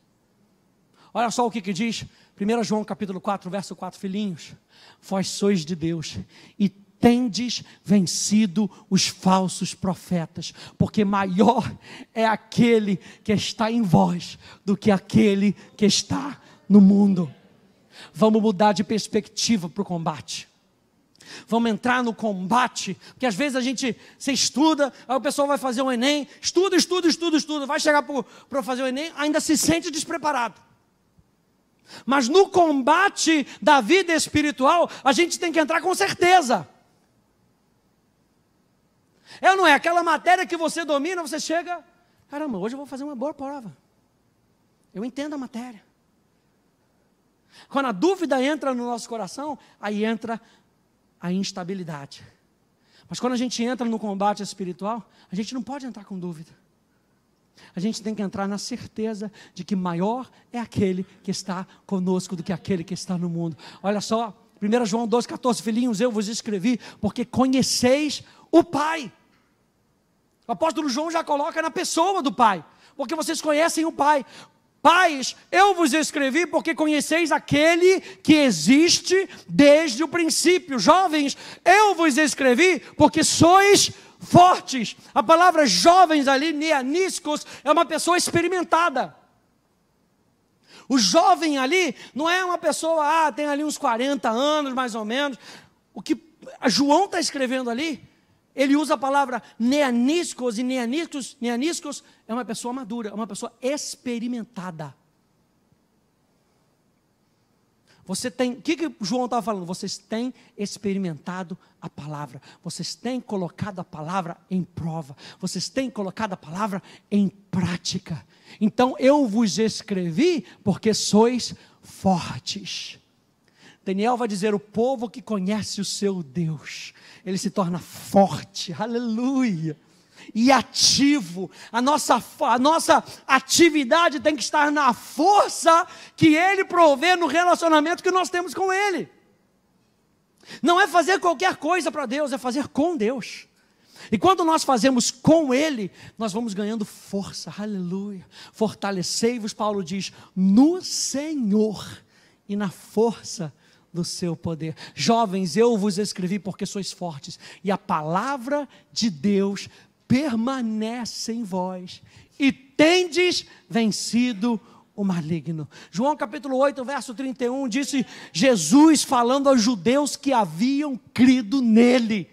Olha só o que, que diz 1 João capítulo 4, verso 4, filhinhos, vós sois de Deus e tendes vencido os falsos profetas, porque maior é aquele que está em vós do que aquele que está no mundo. Vamos mudar de perspectiva para o combate. Vamos entrar no combate, porque às vezes a gente se estuda, aí o pessoal vai fazer um Enem, estuda, estuda, estuda, estuda, vai chegar para fazer o Enem, ainda se sente despreparado. Mas no combate da vida espiritual, a gente tem que entrar com certeza. É não é? Aquela matéria que você domina, você chega, caramba, hoje eu vou fazer uma boa prova. Eu entendo a matéria. Quando a dúvida entra no nosso coração, aí entra a instabilidade. Mas quando a gente entra no combate espiritual, a gente não pode entrar com dúvida. A gente tem que entrar na certeza de que maior é aquele que está conosco do que aquele que está no mundo. Olha só, 1 João 12, 14, filhinhos, eu vos escrevi, porque conheceis o Pai. O apóstolo João já coloca na pessoa do Pai, porque vocês conhecem o Pai. Pais, eu vos escrevi porque conheceis aquele que existe desde o princípio. Jovens, eu vos escrevi porque sois fortes. A palavra jovens ali, neaniscos, é uma pessoa experimentada. O jovem ali não é uma pessoa, ah, tem ali uns 40 anos mais ou menos. O que João está escrevendo ali ele usa a palavra neaniscos e neaniscos, neaniscos é uma pessoa madura, é uma pessoa experimentada. Você tem, o que, que João estava falando? Vocês têm experimentado a palavra, vocês têm colocado a palavra em prova, vocês têm colocado a palavra em prática. Então eu vos escrevi porque sois fortes. Daniel vai dizer: o povo que conhece o seu Deus, ele se torna forte, aleluia, e ativo. A nossa, a nossa atividade tem que estar na força que ele provê no relacionamento que nós temos com ele. Não é fazer qualquer coisa para Deus, é fazer com Deus. E quando nós fazemos com Ele, nós vamos ganhando força, aleluia. Fortalecei-vos, Paulo diz, no Senhor e na força do seu poder. Jovens, eu vos escrevi porque sois fortes, e a palavra de Deus permanece em vós, e tendes vencido o maligno. João capítulo 8, verso 31 disse Jesus falando aos judeus que haviam crido nele.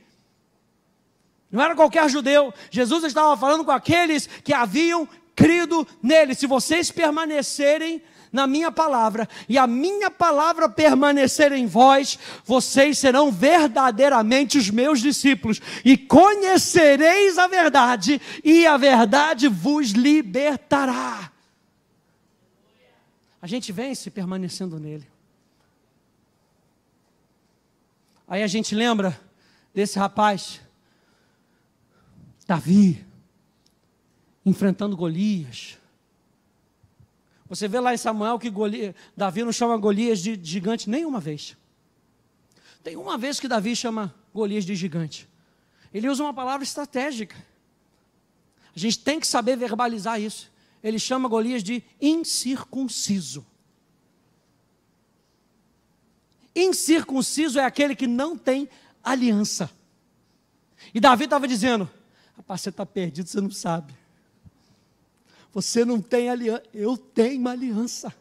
Não era qualquer judeu, Jesus estava falando com aqueles que haviam crido nele. Se vocês permanecerem na minha palavra e a minha palavra permanecer em vós, vocês serão verdadeiramente os meus discípulos e conhecereis a verdade, e a verdade vos libertará. A gente vence permanecendo nele. Aí a gente lembra desse rapaz, Davi, enfrentando Golias você vê lá em Samuel que Goli... Davi não chama Golias de gigante nenhuma vez. Tem uma vez que Davi chama Golias de gigante. Ele usa uma palavra estratégica. A gente tem que saber verbalizar isso. Ele chama Golias de incircunciso. Incircunciso é aquele que não tem aliança. E Davi estava dizendo: rapaz, você está perdido, você não sabe. Você não tem aliança. Eu tenho uma aliança.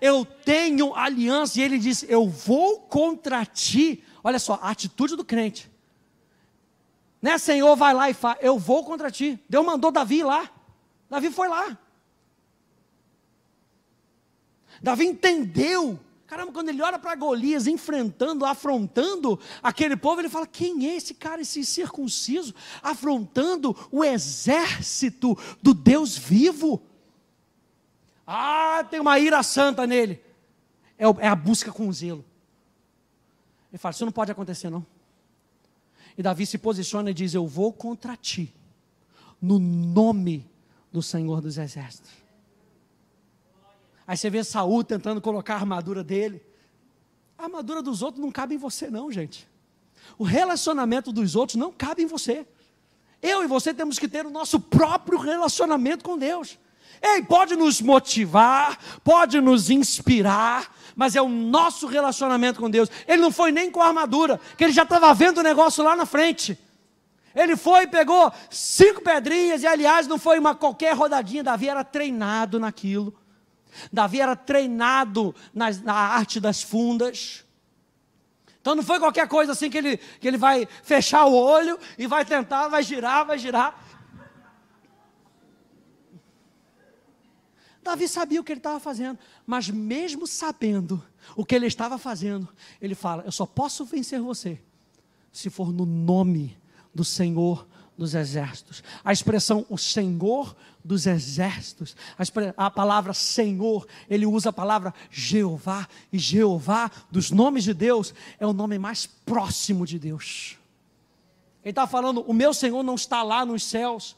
Eu tenho aliança. E ele diz: Eu vou contra ti. Olha só, a atitude do crente. Né, Senhor, vai lá e fala: Eu vou contra ti. Deus mandou Davi lá. Davi foi lá. Davi entendeu Caramba, quando ele olha para Golias enfrentando, afrontando aquele povo, ele fala: quem é esse cara, esse circunciso, afrontando o exército do Deus vivo? Ah, tem uma ira santa nele. É, é a busca com zelo. Ele fala: Isso não pode acontecer, não. E Davi se posiciona e diz: Eu vou contra ti, no nome do Senhor dos Exércitos. Aí você vê Saul tentando colocar a armadura dele. A armadura dos outros não cabe em você, não, gente. O relacionamento dos outros não cabe em você. Eu e você temos que ter o nosso próprio relacionamento com Deus. Ei, pode nos motivar, pode nos inspirar, mas é o nosso relacionamento com Deus. Ele não foi nem com a armadura, que ele já estava vendo o negócio lá na frente. Ele foi e pegou cinco pedrinhas, e aliás, não foi uma qualquer rodadinha, Davi era treinado naquilo. Davi era treinado nas, na arte das fundas. Então não foi qualquer coisa assim que ele, que ele vai fechar o olho e vai tentar, vai girar, vai girar. Davi sabia o que ele estava fazendo, mas mesmo sabendo o que ele estava fazendo, ele fala: Eu só posso vencer você se for no nome do Senhor dos Exércitos. A expressão o Senhor dos exércitos. A palavra Senhor, ele usa a palavra Jeová, e Jeová, dos nomes de Deus, é o nome mais próximo de Deus. Ele está falando: o meu Senhor não está lá nos céus,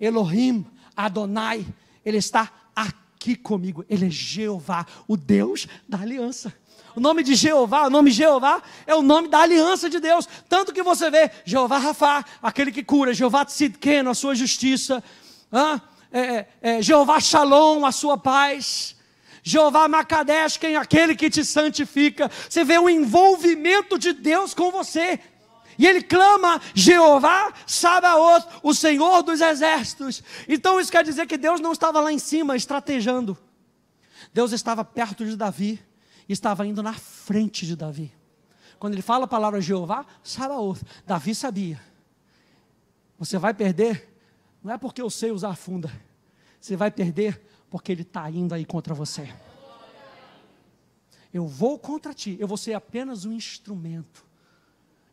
Elohim, Adonai, ele está aqui comigo, ele é Jeová, o Deus da aliança. O nome de Jeová, o nome Jeová é o nome da aliança de Deus. Tanto que você vê Jeová Rafá, aquele que cura, Jeová Tzidken, a sua justiça. Ah, é, é, é, Jeová Shalom, a sua paz. Jeová Macadesh, quem é aquele que te santifica. Você vê o envolvimento de Deus com você. E ele clama, Jeová Sabaoth, o Senhor dos exércitos. Então isso quer dizer que Deus não estava lá em cima estratejando. Deus estava perto de Davi, estava indo na frente de Davi. Quando ele fala a palavra Jeová, Sabaoth, Davi sabia. Você vai perder não é porque eu sei usar a funda. Você vai perder porque ele está indo aí contra você. Eu vou contra ti, eu vou ser apenas um instrumento.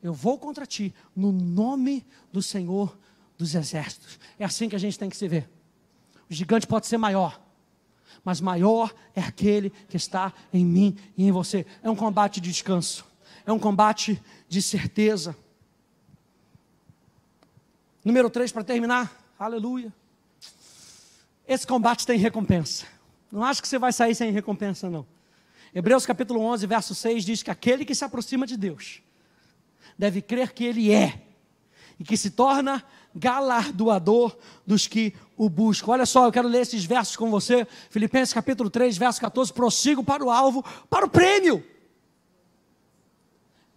Eu vou contra ti, no nome do Senhor dos Exércitos. É assim que a gente tem que se ver. O gigante pode ser maior, mas maior é aquele que está em mim e em você. É um combate de descanso, é um combate de certeza. Número 3 para terminar. Aleluia. Esse combate tem recompensa. Não acho que você vai sair sem recompensa, não. Hebreus capítulo 11, verso 6 diz que aquele que se aproxima de Deus deve crer que Ele é e que se torna galardoador dos que o buscam. Olha só, eu quero ler esses versos com você. Filipenses capítulo 3, verso 14. Prossigo para o alvo, para o prêmio.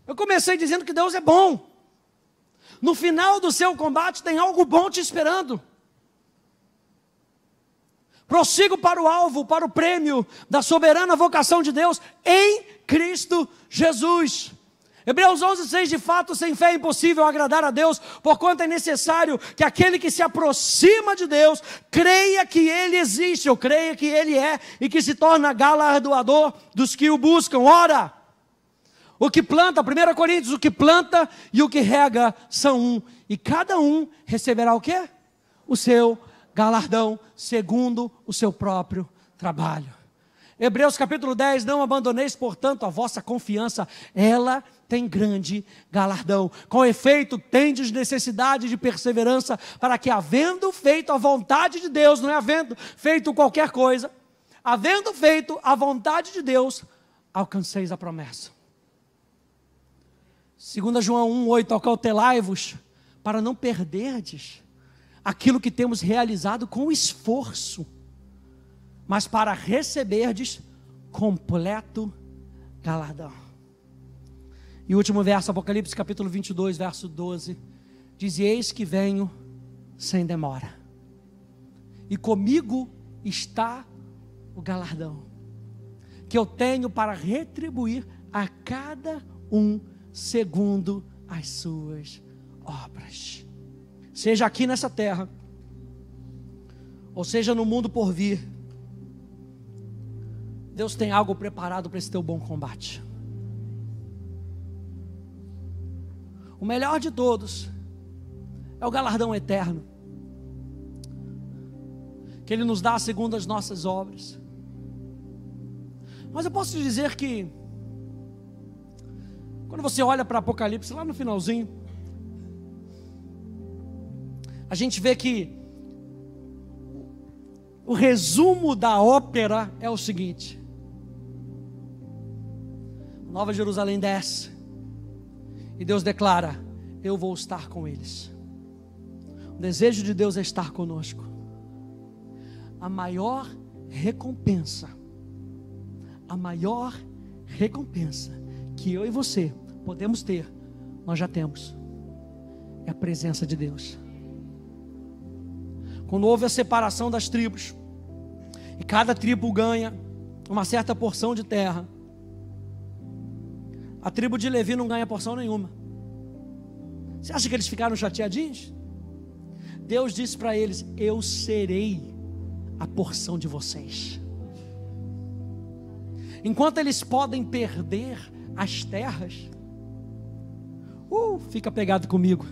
Eu comecei dizendo que Deus é bom. No final do seu combate tem algo bom te esperando. Prossigo para o alvo, para o prêmio da soberana vocação de Deus em Cristo Jesus. Hebreus 11, 6, de fato, sem fé é impossível agradar a Deus, porquanto é necessário que aquele que se aproxima de Deus creia que Ele existe, ou creia que Ele é, e que se torna galardoador dos que o buscam. Ora, o que planta, 1 Coríntios, o que planta e o que rega são um, e cada um receberá o quê? O seu galardão, segundo o seu próprio trabalho. Hebreus capítulo 10: Não abandoneis, portanto, a vossa confiança, ela tem grande galardão. Com efeito, tendes necessidade de perseverança, para que, havendo feito a vontade de Deus, não é havendo feito qualquer coisa, havendo feito a vontade de Deus, alcanceis a promessa. Segunda João 1:8, acautelai-vos para não perderdes aquilo que temos realizado com esforço, mas para receberdes completo galardão. E o último verso, Apocalipse capítulo 22, verso 12, diz: Eis que venho sem demora. E comigo está o galardão que eu tenho para retribuir a cada um segundo as suas obras. Seja aqui nessa terra, ou seja no mundo por vir, Deus tem algo preparado para esse teu bom combate. O melhor de todos é o galardão eterno, que Ele nos dá segundo as nossas obras. Mas eu posso te dizer que quando você olha para Apocalipse, lá no finalzinho, a gente vê que o resumo da ópera é o seguinte: Nova Jerusalém desce, e Deus declara: Eu vou estar com eles. O desejo de Deus é estar conosco. A maior recompensa, a maior recompensa que eu e você podemos ter, nós já temos. É a presença de Deus. Quando houve a separação das tribos, e cada tribo ganha uma certa porção de terra, a tribo de Levi não ganha porção nenhuma. Você acha que eles ficaram chateadinhos? Deus disse para eles: Eu serei a porção de vocês. Enquanto eles podem perder as terras, uh, fica pegado comigo.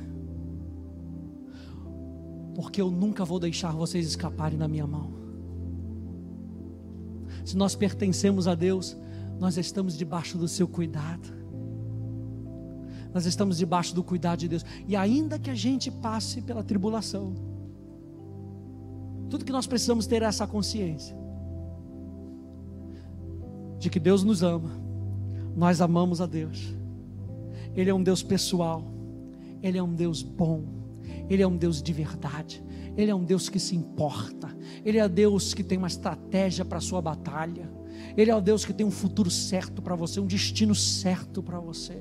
Porque eu nunca vou deixar vocês escaparem na minha mão. Se nós pertencemos a Deus, nós estamos debaixo do seu cuidado. Nós estamos debaixo do cuidado de Deus. E ainda que a gente passe pela tribulação, tudo que nós precisamos ter é essa consciência de que Deus nos ama nós amamos a Deus. Ele é um Deus pessoal. Ele é um Deus bom. Ele é um Deus de verdade. Ele é um Deus que se importa. Ele é Deus que tem uma estratégia para a sua batalha. Ele é o Deus que tem um futuro certo para você, um destino certo para você.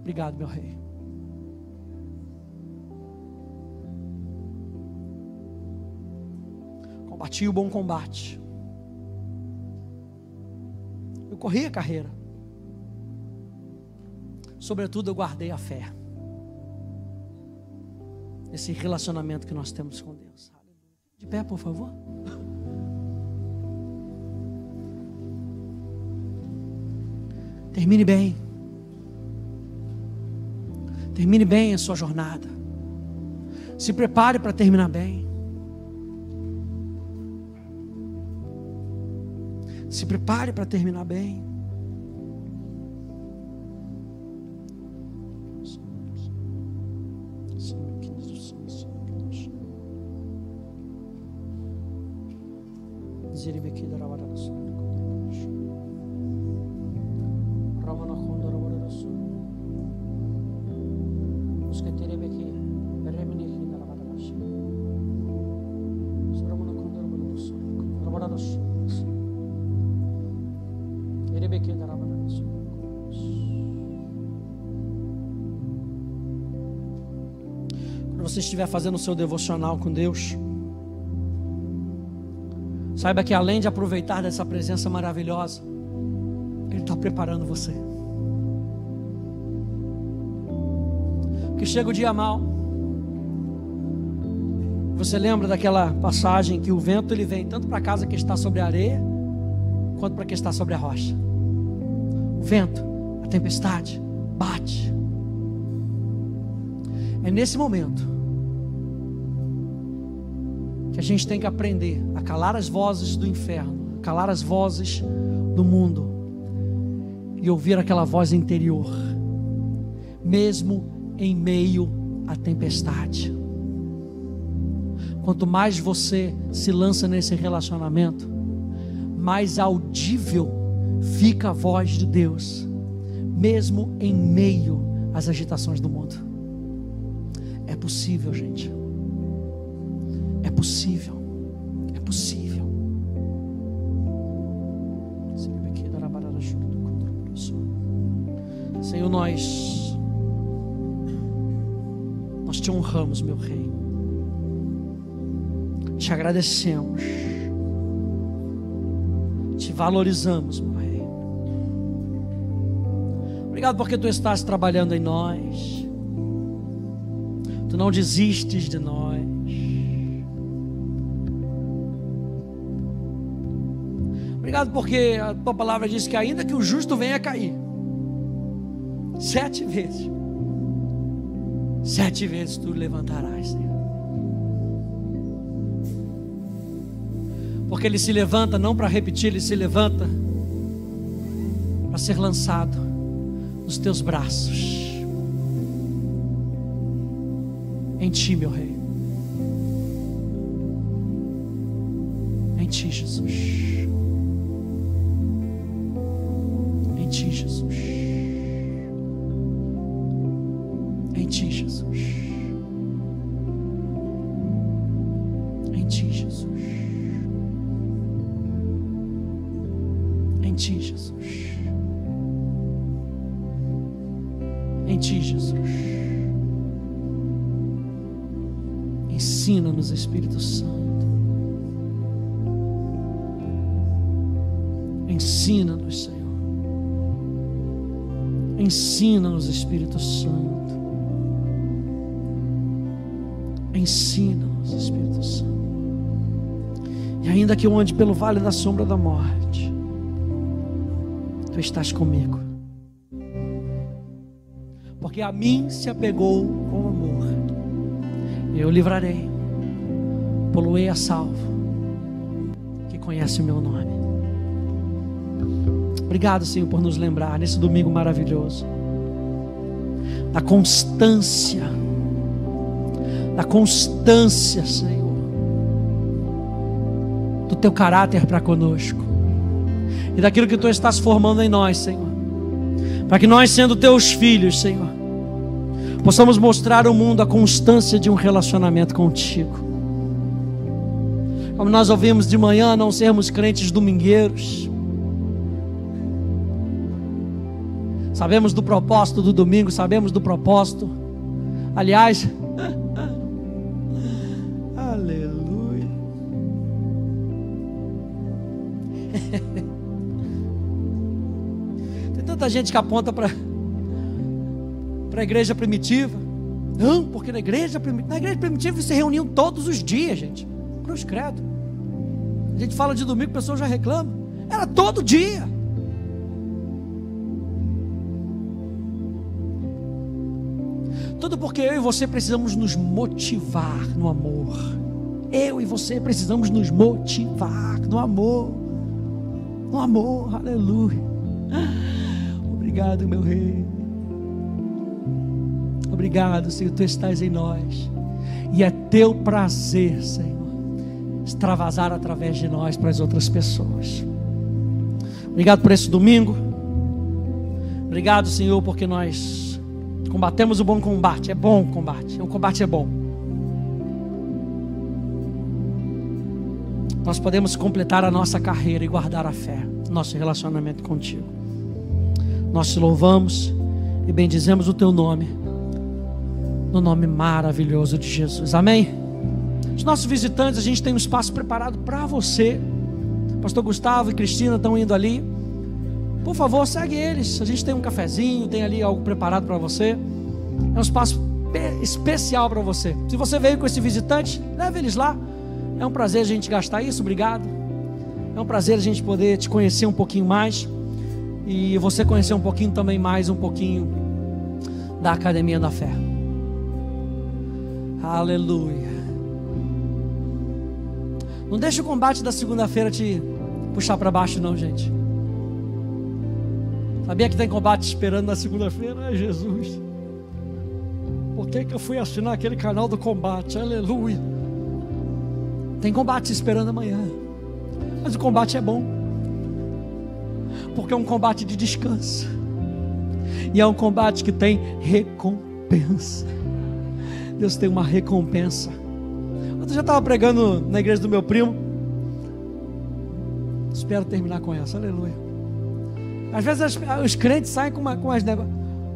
Obrigado, meu rei. Combati o bom combate. Eu corri a carreira. Sobretudo, eu guardei a fé. Esse relacionamento que nós temos com Deus. De pé, por favor. Termine bem. Termine bem a sua jornada. Se prepare para terminar bem. Se prepare para terminar bem. estiver fazendo o seu devocional com Deus, saiba que além de aproveitar dessa presença maravilhosa, Ele está preparando você. Que chega o dia mal. Você lembra daquela passagem que o vento ele vem tanto para a casa que está sobre a areia, quanto para que está sobre a rocha. O vento, a tempestade, bate. É nesse momento gente tem que aprender a calar as vozes do inferno, calar as vozes do mundo e ouvir aquela voz interior, mesmo em meio à tempestade. Quanto mais você se lança nesse relacionamento, mais audível fica a voz de Deus, mesmo em meio às agitações do mundo. É possível, gente possível. É possível. Senhor, nós nós te honramos, meu rei. Te agradecemos. Te valorizamos, meu rei. Obrigado porque tu estás trabalhando em nós. Tu não desistes de nós. Obrigado porque a tua palavra diz que ainda que o justo venha cair, sete vezes, sete vezes tu levantarás, Senhor. Porque ele se levanta não para repetir, ele se levanta para ser lançado nos teus braços. Em ti, meu rei. Em ti, Jesus. que eu ande pelo vale da sombra da morte, tu estás comigo. Porque a mim se apegou com amor, eu livrarei, poluei a salvo, que conhece o meu nome. Obrigado, Senhor, por nos lembrar nesse domingo maravilhoso da constância, da constância, Senhor do teu caráter para conosco e daquilo que tu estás formando em nós, Senhor. Para que nós, sendo teus filhos, Senhor, possamos mostrar ao mundo a constância de um relacionamento contigo. Como nós ouvimos de manhã, não sermos crentes domingueiros. Sabemos do propósito do domingo, sabemos do propósito. Aliás, tanta gente que aponta para a igreja primitiva. Não, porque na igreja, na igreja primitiva se reuniam todos os dias, gente. Cruz credo. A gente fala de domingo, a pessoa já reclama. Era todo dia. Tudo porque eu e você precisamos nos motivar no amor. Eu e você precisamos nos motivar no amor. No amor, aleluia. Obrigado, meu Rei. Obrigado, Senhor, tu estás em nós. E é teu prazer, Senhor, extravasar através de nós para as outras pessoas. Obrigado por esse domingo. Obrigado, Senhor, porque nós combatemos o bom combate. É bom o combate. O combate é bom. Nós podemos completar a nossa carreira e guardar a fé, nosso relacionamento contigo. Nós te louvamos e bendizemos o teu nome, no nome maravilhoso de Jesus. Amém? Os nossos visitantes, a gente tem um espaço preparado para você. Pastor Gustavo e Cristina estão indo ali. Por favor, segue eles. A gente tem um cafezinho, tem ali algo preparado para você. É um espaço especial para você. Se você veio com esse visitante, leve eles lá. É um prazer a gente gastar isso. Obrigado. É um prazer a gente poder te conhecer um pouquinho mais e você conhecer um pouquinho também mais um pouquinho da Academia da Fé. Aleluia. Não deixe o combate da segunda-feira te puxar para baixo, não, gente. Sabia que tem combate esperando na segunda-feira? Ai, é Jesus. Por que, que eu fui assinar aquele canal do combate? Aleluia. Tem combate esperando amanhã. Mas o combate é bom porque é um combate de descanso. E é um combate que tem recompensa. Deus tem uma recompensa. eu já estava pregando na igreja do meu primo. Espero terminar com essa, aleluia. Às vezes os crentes saem com, uma, com as negócios.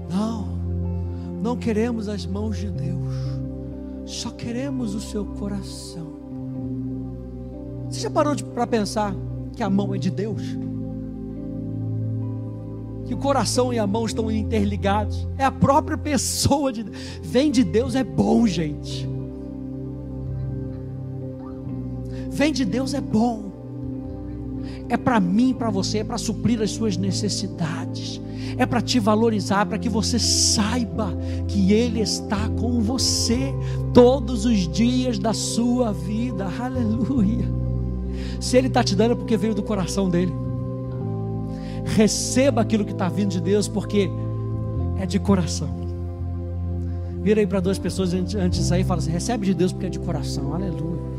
Não, não queremos as mãos de Deus, só queremos o seu coração. Você já parou para pensar que a mão é de Deus? que o coração e a mão estão interligados. É a própria pessoa de Deus. Vem de Deus é bom, gente. Vem de Deus é bom. É para mim, para você, é para suprir as suas necessidades. É para te valorizar, para que você saiba que Ele está com você todos os dias da sua vida. Aleluia. Se Ele está te dando, é porque veio do coração dele receba aquilo que está vindo de Deus, porque é de coração. Vira aí para duas pessoas antes de sair e fala assim: recebe de Deus porque é de coração, aleluia.